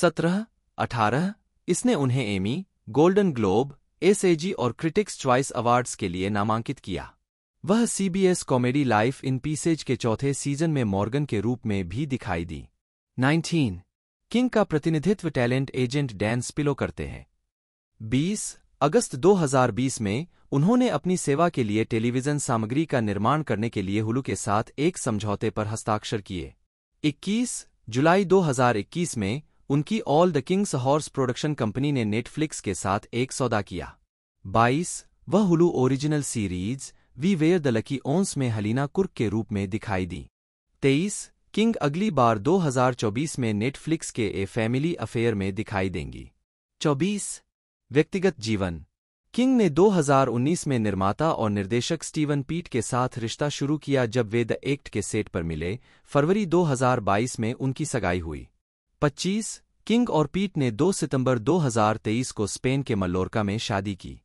सत्रह अठारह इसने उन्हें एमी गोल्डन ग्लोब एसएजी और क्रिटिक्स च्वाइस अवार्ड्स के लिए नामांकित किया वह CBS comedy Life in Pieces के चौथे सीजन में मॉर्गन के रूप में भी दिखाई दी 19. किंग का प्रतिनिधित्व टैलेंट एजेंट डैन स्पिलो करते हैं 20. अगस्त 2020 में उन्होंने अपनी सेवा के लिए टेलीविजन सामग्री का निर्माण करने के लिए हुलू के साथ एक समझौते पर हस्ताक्षर किए 21 जुलाई 2021 में उनकी All the King's Horse production company ने नेटफ्लिक्स के साथ एक सौदा किया 22 वह Hulu original series We Were the Lucky Ones में हलीना कुर्क के रूप में दिखाई दी तेईस किंग अगली बार 2024 में नेटफ्लिक्स के ए फैमिली अफेयर में दिखाई देंगी 24 व्यक्तिगत जीवन किंग ने 2019 में निर्माता और निर्देशक स्टीवन पीट के साथ रिश्ता शुरू किया जब वे द एक्ट के सेट पर मिले फरवरी 2022 में उनकी सगाई हुई 25 किंग और पीट ने 2 सितंबर 2023 को स्पेन के मल्लोरका में शादी की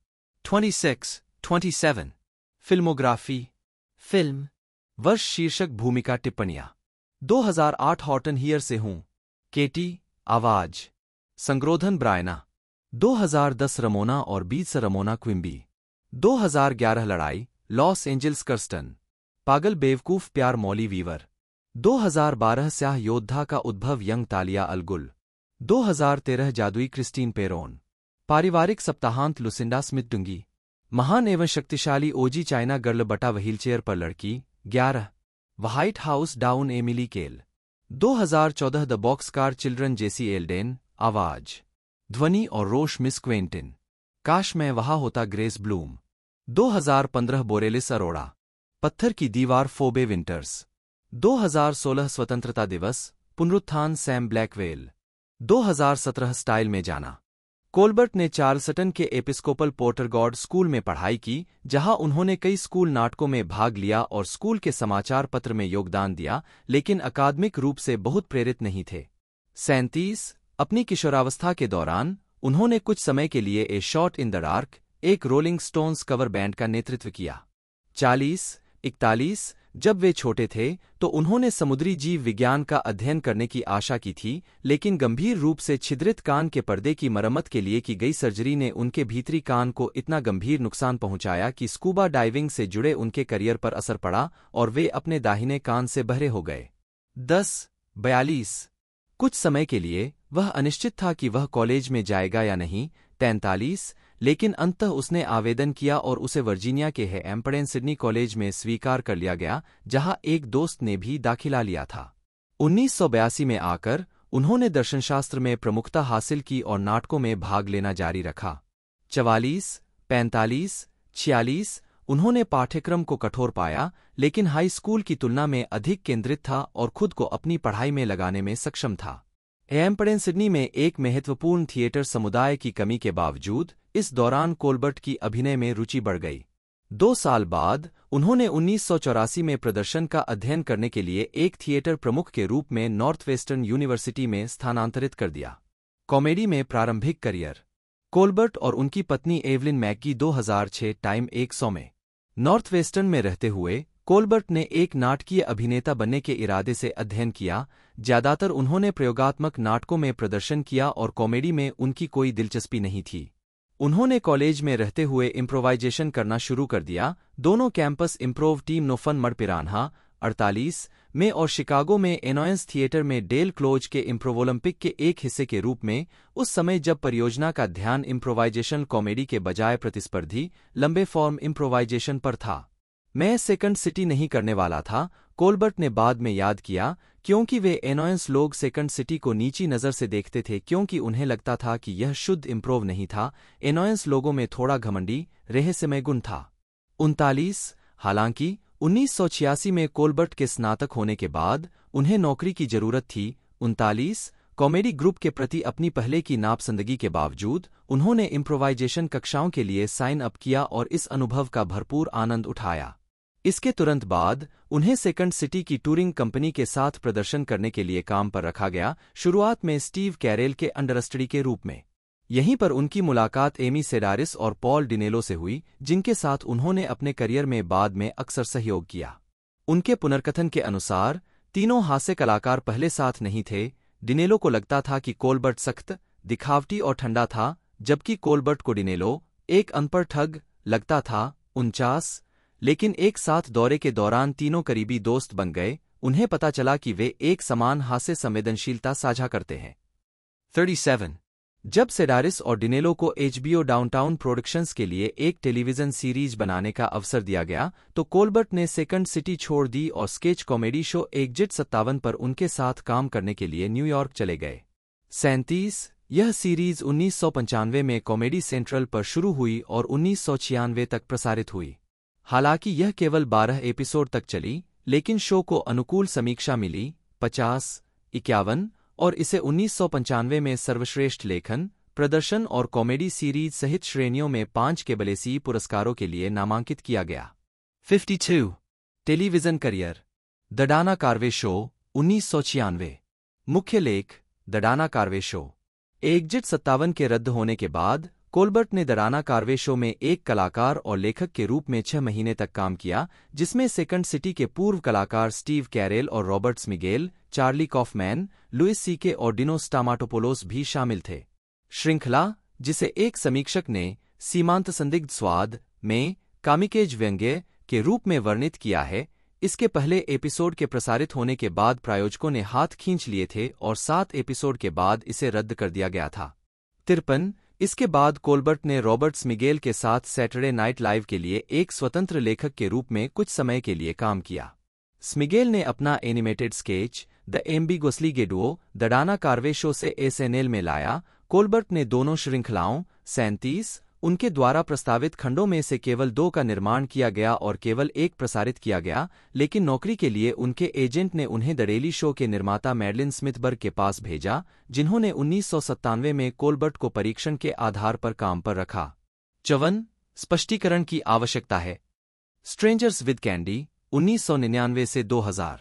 26, 27 फिल्मोग्राफी फिल्म वर्ष शीर्षक भूमिका टिप्पणियां 2008 हॉटन हियर से हूं केटी आवाज संग्रोधन ब्रायना 2010 रमोना और बीस रमोना क्विंबी 2011 लड़ाई लॉस एंजल्स कर्स्टन पागल बेवकूफ प्यार मौली वीवर 2012 स्याह योद्धा का उद्भव यंग तालिया अलगुल 2013 जादुई क्रिस्टीन पेरोन पारिवारिक सप्ताहांत लुसिंडा स्मिथ डुंगी महान एवं शक्तिशाली ओजी चाइना गर्ल बटा व्हीलचेयर पर लड़की ग्यारह White house Down Emily Cale 2014 The Boxcar Children Jessie Alden आवाज़ ध्वनि और रोश मिस क्वेंटिन काश मैं वहां होता ग्रेस ब्लूम 2015 बोरेलिस अरोड़ा पत्थर की दीवार फोबे विंटर्स 2016 स्वतंत्रता दिवस पुनरुत्थान सैम ब्लैकवेल 2017 स्टाइल में जाना कोलबर्ट ने चार्लसटन के एपिस्कोपल पोर्टरगॉड स्कूल में पढ़ाई की जहां उन्होंने कई स्कूल नाटकों में भाग लिया और स्कूल के समाचार पत्र में योगदान दिया लेकिन अकादमिक रूप से बहुत प्रेरित नहीं थे सैंतीस अपनी किशोरावस्था के दौरान उन्होंने कुछ समय के लिए A Shot in the Dark एक रोलिंग स्टोन्स कवर बैंड का नेतृत्व किया चालीस इकतालीस जब वे छोटे थे तो उन्होंने समुद्री जीव विज्ञान का अध्ययन करने की आशा की थी लेकिन गंभीर रूप से छिद्रित कान के पर्दे की मरम्मत के लिए की गई सर्जरी ने उनके भीतरी कान को इतना गंभीर नुकसान पहुंचाया कि स्कूबा डाइविंग से जुड़े उनके करियर पर असर पड़ा और वे अपने दाहिने कान से बहरे हो गए दस बयालीस कुछ समय के लिए वह अनिश्चित था कि वह कॉलेज में जाएगा या नहीं तैंतालीस लेकिन अंततः उसने आवेदन किया और उसे वर्जीनिया के है एम्पडेन सिडनी कॉलेज में स्वीकार कर लिया गया जहां एक दोस्त ने भी दाखिला लिया था उन्नीस में आकर उन्होंने दर्शनशास्त्र में प्रमुखता हासिल की और नाटकों में भाग लेना जारी रखा चवालीस पैंतालीस छियालीस उन्होंने पाठ्यक्रम को कठोर पाया लेकिन हाई स्कूल की तुलना में अधिक केंद्रित था और खुद को अपनी पढ़ाई में लगाने में सक्षम था एम्परेन सिडनी में एक महत्वपूर्ण थिएटर समुदाय की कमी के बावजूद इस दौरान कोलबर्ट की अभिनय में रुचि बढ़ गई दो साल बाद उन्होंने उन्नीस में प्रदर्शन का अध्ययन करने के लिए एक थिएटर प्रमुख के रूप में नॉर्थ वेस्टर्न यूनिवर्सिटी में स्थानांतरित कर दिया कॉमेडी में प्रारंभिक करियर कोलबर्ट और उनकी पत्नी एवलिन मैकी 2006 टाइम एक सौ में नॉर्थ वेस्टर्न में रहते हुए कोलबर्ट ने एक नाटकीय अभिनेता बनने के इरादे से अध्ययन किया ज्यादातर उन्होंने प्रयोगात्मक नाटकों में प्रदर्शन किया और कॉमेडी में उनकी कोई दिलचस्पी नहीं थी उन्होंने कॉलेज में रहते हुए इम्प्रोवाइजेशन करना शुरू कर दिया दोनों campus improv team No Fun Mud Piranha अड़तालीस में और शिकागो में एनोयंस थिएटर में डेल क्लोज के इम्प्रोवोलंपिक के एक हिस्से के रूप में उस समय जब परियोजना का ध्यान इम्प्रोवाइजेशन कॉमेडी के बजाय प्रतिस्पर्धी लंबे फॉर्म इम्प्रोवाइजेशन पर था मैं सेकंड सिटी नहीं करने वाला था कोलबर्ट ने बाद में याद किया क्योंकि वे एनोयंस लोग सेकंड सिटी को नीची नज़र से देखते थे क्योंकि उन्हें लगता था कि यह शुद्ध इम्प्रोव नहीं था एनोयंस लोगों में थोड़ा घमंडी रहस्यमय गुण था उनतालीस हालांकि उन्नीस में कोलबर्ट के स्नातक होने के बाद उन्हें नौकरी की जरूरत थी उनतालीस कॉमेडी ग्रुप के प्रति अपनी पहले की नापसंदगी के बावजूद उन्होंने इम्प्रोवाइजेशन कक्षाओं के लिए साइन अप किया और इस अनुभव का भरपूर आनंद उठाया इसके तुरंत बाद उन्हें सेकंड सिटी की टूरिंग कंपनी के साथ प्रदर्शन करने के लिए काम पर रखा गया शुरुआत में स्टीव कैरेल के अंडरस्टडी के रूप में यहीं पर उनकी मुलाकात एमी सेडारिस और पॉल डिनेलो से हुई जिनके साथ उन्होंने अपने करियर में बाद में अक्सर सहयोग किया उनके पुनर्कथन के अनुसार तीनों हास्य कलाकार पहले साथ नहीं थे डिनेलो को लगता था कि कोलबर्ट सख्त दिखावटी और ठंडा था जबकि कोलबर्ट को डिनेलो एक अनपढ़ ठग लगता था उनचास लेकिन एक साथ दौरे के दौरान तीनों करीबी दोस्त बन गए उन्हें पता चला कि वे एक समान हास्य संवेदनशीलता साझा करते हैं 37. जब सेडारिस और डिनेलो को एचबीओ डाउनटाउन प्रोडक्शंस के लिए एक टेलीविजन सीरीज बनाने का अवसर दिया गया तो कोलबर्ट ने सेकंड सिटी छोड़ दी और स्केच कॉमेडी शो एग्जिट सत्तावन पर उनके साथ काम करने के लिए न्यूयॉर्क चले गए सैंतीस यह सीरीज उन्नीस में कॉमेडी सेंट्रल पर शुरू हुई और उन्नीस तक प्रसारित हुई हालांकि यह केवल बारह एपिसोड तक चली लेकिन शो को अनुकूल समीक्षा मिली पचास इक्यावन और इसे उन्नीस में सर्वश्रेष्ठ लेखन प्रदर्शन और कॉमेडी सीरीज सहित श्रेणियों में पांच के बलेसी पुरस्कारों के लिए नामांकित किया गया 52. Television career The Dana Carvey Show उन्नीस मुख्य लेख The Dana Carvey Show exit सत्तावन के रद्द होने के बाद कोलबर्ट ने दराना कार्वे शो में एक कलाकार और लेखक के रूप में छह महीने तक काम किया जिसमें सेकंड सिटी के पूर्व कलाकार स्टीव कैरेल और Robert Smigel Charlie Kaufman Louis CK और डिनोस टामाटोपोलोस भी शामिल थे श्रृंखला जिसे एक समीक्षक ने सीमांत संदिग्ध स्वाद में कामिकेज व्यंग्य के रूप में वर्णित किया है इसके पहले एपिसोड के प्रसारित होने के बाद प्रायोजकों ने हाथ खींच लिए थे और सात एपिसोड के बाद इसे रद्द कर दिया गया था तिरपन इसके बाद कोलबर्ट ने रॉबर्ट्स मिगेल के साथ सैटरडे नाइट लाइव के लिए एक स्वतंत्र लेखक के रूप में कुछ समय के लिए काम किया स्मिगेल ने अपना animated sketch The Ambiguously Gay Duo The Dana Carvey Show से एसएनएल में लाया कोलबर्ट ने दोनों श्रृंखलाओं सैंतीस उनके द्वारा प्रस्तावित खंडों में से केवल दो का निर्माण किया गया और केवल एक प्रसारित किया गया लेकिन नौकरी के लिए उनके एजेंट ने उन्हें दरेली शो के निर्माता मैडलिन स्मिथबर्ग के पास भेजा जिन्होंने उन्नीस में कोलबर्ट को परीक्षण के आधार पर काम पर रखा चवन स्पष्टीकरण की आवश्यकता है स्ट्रेंजर्स विद कैंडी 1999 से 2000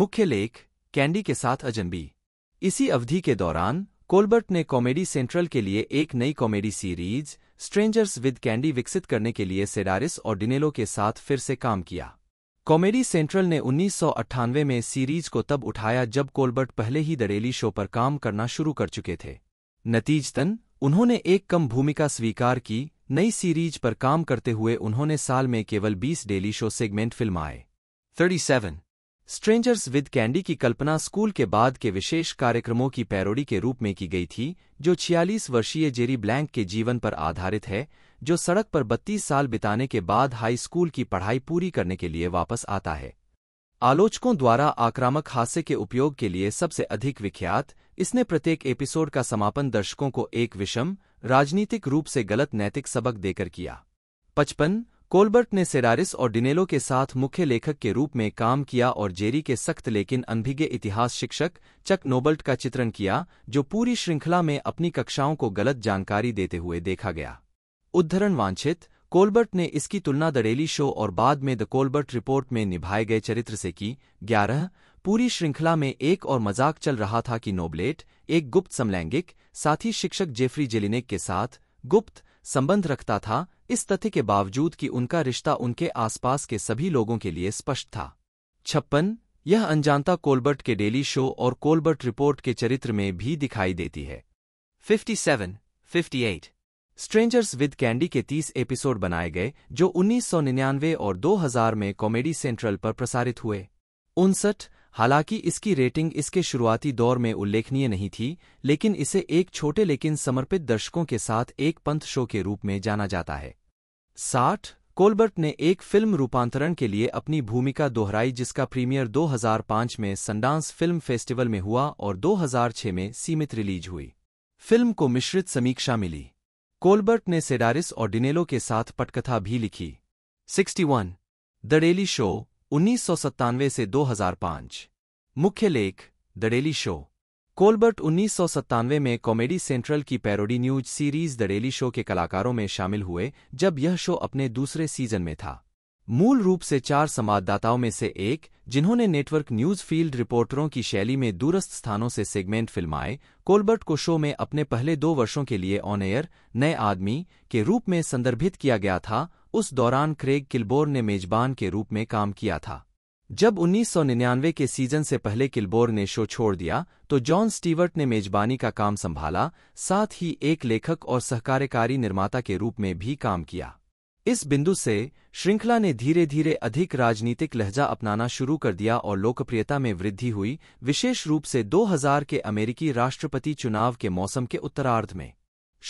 मुख्य लेख कैंडी के साथ अजनबी इसी अवधि के दौरान कोलबर्ट ने कॉमेडी सेंट्रल के लिए एक नई comedy series Strangers with Candy विकसित करने के लिए सेडारिस और डिनेलो के साथ फिर से काम किया कॉमेडी सेंट्रल ने उन्नीस में सीरीज को तब उठाया जब कोलबर्ट पहले ही दरेली शो पर काम करना शुरू कर चुके थे नतीजतन उन्होंने एक कम भूमिका स्वीकार की नई सीरीज पर काम करते हुए उन्होंने साल में केवल 20 डेली शो सेगमेंट फिल्म आए 37 स्ट्रेंजर्स विद कैंडी की कल्पना स्कूल के बाद के विशेष कार्यक्रमों की पैरोडी के रूप में की गई थी जो 46 वर्षीय जेरी ब्लैंक के जीवन पर आधारित है जो सड़क पर 32 साल बिताने के बाद हाई स्कूल की पढ़ाई पूरी करने के लिए वापस आता है आलोचकों द्वारा आक्रामक हास्य के उपयोग के लिए सबसे अधिक विख्यात इसने प्रत्येक एपिसोड का समापन दर्शकों को एक विषम राजनीतिक रूप से गलत नैतिक सबक देकर किया पचपन कोलबर्ट ने सेरारिस और डिनेलो के साथ मुख्य लेखक के रूप में काम किया और जेरी के सख्त लेकिन अनभिज्ञ इतिहास शिक्षक चक नोबल्ट का चित्रण किया जो पूरी श्रृंखला में अपनी कक्षाओं को गलत जानकारी देते हुए देखा गया उद्धरण वांछित कोलबर्ट ने इसकी तुलना द डेली शो और बाद में द कोलबर्ट रिपोर्ट में निभाए गए चरित्र से की ग्यारह पूरी श्रृंखला में एक और मजाक चल रहा था कि नोबलेट एक गुप्त समलैंगिक साथी शिक्षक जेफरी जेलिनेक के साथ गुप्त संबंध रखता था इस तथ्य के बावजूद कि उनका रिश्ता उनके आसपास के सभी लोगों के लिए स्पष्ट था छप्पन यह अनजानता कोलबर्ट के डेली शो और कोलबर्ट रिपोर्ट के चरित्र में भी दिखाई देती है 57, 58 स्ट्रेंजर्स विद कैंडी के 30 एपिसोड बनाए गए जो 1999 और 2000 में कॉमेडी सेंट्रल पर प्रसारित हुए उनसठ हालांकि इसकी रेटिंग इसके शुरुआती दौर में उल्लेखनीय नहीं थी लेकिन इसे एक छोटे लेकिन समर्पित दर्शकों के साथ एक पंथ शो के रूप में जाना जाता है साठ कोलबर्ट ने एक फिल्म रूपांतरण के लिए अपनी भूमिका दोहराई जिसका प्रीमियर 2005 में संडांस फिल्म फेस्टिवल में हुआ और 2006 में सीमित रिलीज हुई फिल्म को मिश्रित समीक्षा मिली कोलबर्ट ने सेडारिस और डिनेलो के साथ पटकथा भी लिखी 61 द डेली शो उन्नीस सौ सत्तानवे से 2005 मुख्य लेख द डेली शो कोलबर्ट उन्नीस सौ सत्तानवे में कॉमेडी सेंट्रल की parody news series The Daily Show के कलाकारों में शामिल हुए जब यह शो अपने दूसरे सीजन में था मूल रूप से चार संवाददाताओं में से एक जिन्होंने नेटवर्क न्यूज फील्ड रिपोर्टरों की शैली में दूरस्थ स्थानों से सेगमेंट फिल्माए कोलबर्ट को शो में अपने पहले दो वर्षों के लिए ऑन एयर नए आदमी के रूप में संदर्भित किया गया था उस दौरान क्रेग किलबोर ने मेजबान के रूप में काम किया था जब 1999 के सीजन से पहले किल्बोर ने शो छोड़ दिया तो जॉन स्टीवर्ट ने मेजबानी का काम संभाला साथ ही एक लेखक और सहकार्यकारी निर्माता के रूप में भी काम किया इस बिंदु से श्रृंखला ने धीरे धीरे अधिक राजनीतिक लहजा अपनाना शुरू कर दिया और लोकप्रियता में वृद्धि हुई विशेष रूप से 2000 के अमेरिकी राष्ट्रपति चुनाव के मौसम के उत्तरार्ध में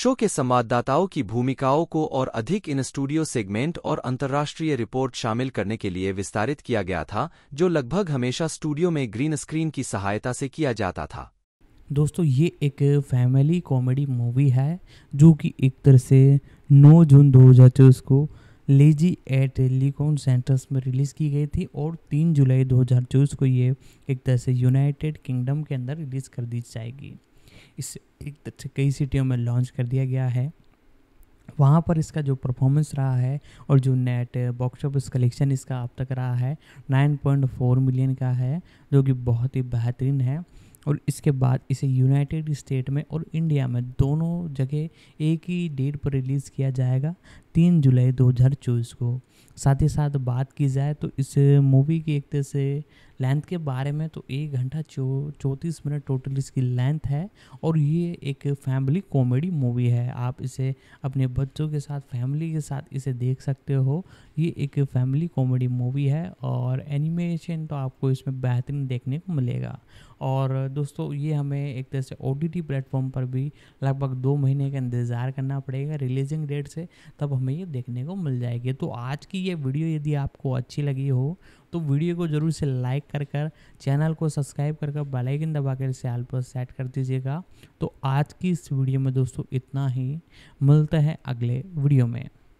शो के संवाददाताओं की भूमिकाओं को और अधिक इन स्टूडियो सेगमेंट और अंतर्राष्ट्रीय रिपोर्ट शामिल करने के लिए विस्तारित किया गया था जो लगभग हमेशा स्टूडियो में ग्रीन स्क्रीन की सहायता से किया जाता था
दोस्तों ये एक फैमिली कॉमेडी मूवी है जो कि एक तरह से 9 जून 2024 को लेजी एट लीकॉन सेंटर्स में रिलीज़ की गई थी और 3 जुलाई 2024 को ये एक तरह से यूनाइटेड किंगडम के अंदर रिलीज़ कर दी जाएगी इस एक तरह से कई सिटियों में लॉन्च कर दिया गया है वहाँ पर इसका जो परफॉर्मेंस रहा है और जो नेट बॉक्स ऑफिस कलेक्शन इसका अब तक रहा है 9.4 मिलियन का है जो कि बहुत ही बेहतरीन है और इसके बाद इसे यूनाइटेड स्टेट में और इंडिया में दोनों जगह एक ही डेट पर रिलीज़ किया जाएगा तीन जुलाई दो हजार चौबीस को साथ ही साथ बात की जाए तो इस मूवी की एक तरह से लेंथ के बारे में तो एक घंटा चौ चौंतीस मिनट टोटल इसकी लेंथ है और ये एक फैमिली कॉमेडी मूवी है आप इसे अपने बच्चों के साथ फैमिली के साथ इसे देख सकते हो ये एक फैमिली कॉमेडी मूवी है और एनिमेशन तो आपको इसमें बेहतरीन देखने को मिलेगा और दोस्तों ये हमें एक तरह से ओ टी प्लेटफॉर्म पर भी लगभग दो महीने का इंतज़ार करना पड़ेगा रिलीजिंग डेट से तब हम हमें ये देखने को मिल जाएगी तो आज की ये वीडियो यदि आपको अच्छी लगी हो तो वीडियो को ज़रूर से लाइक कर कर चैनल को सब्सक्राइब कर कर बेलाइकन दबा कर इसे आल पर सेट कर दीजिएगा तो आज की इस वीडियो में दोस्तों इतना ही मिलता है अगले वीडियो में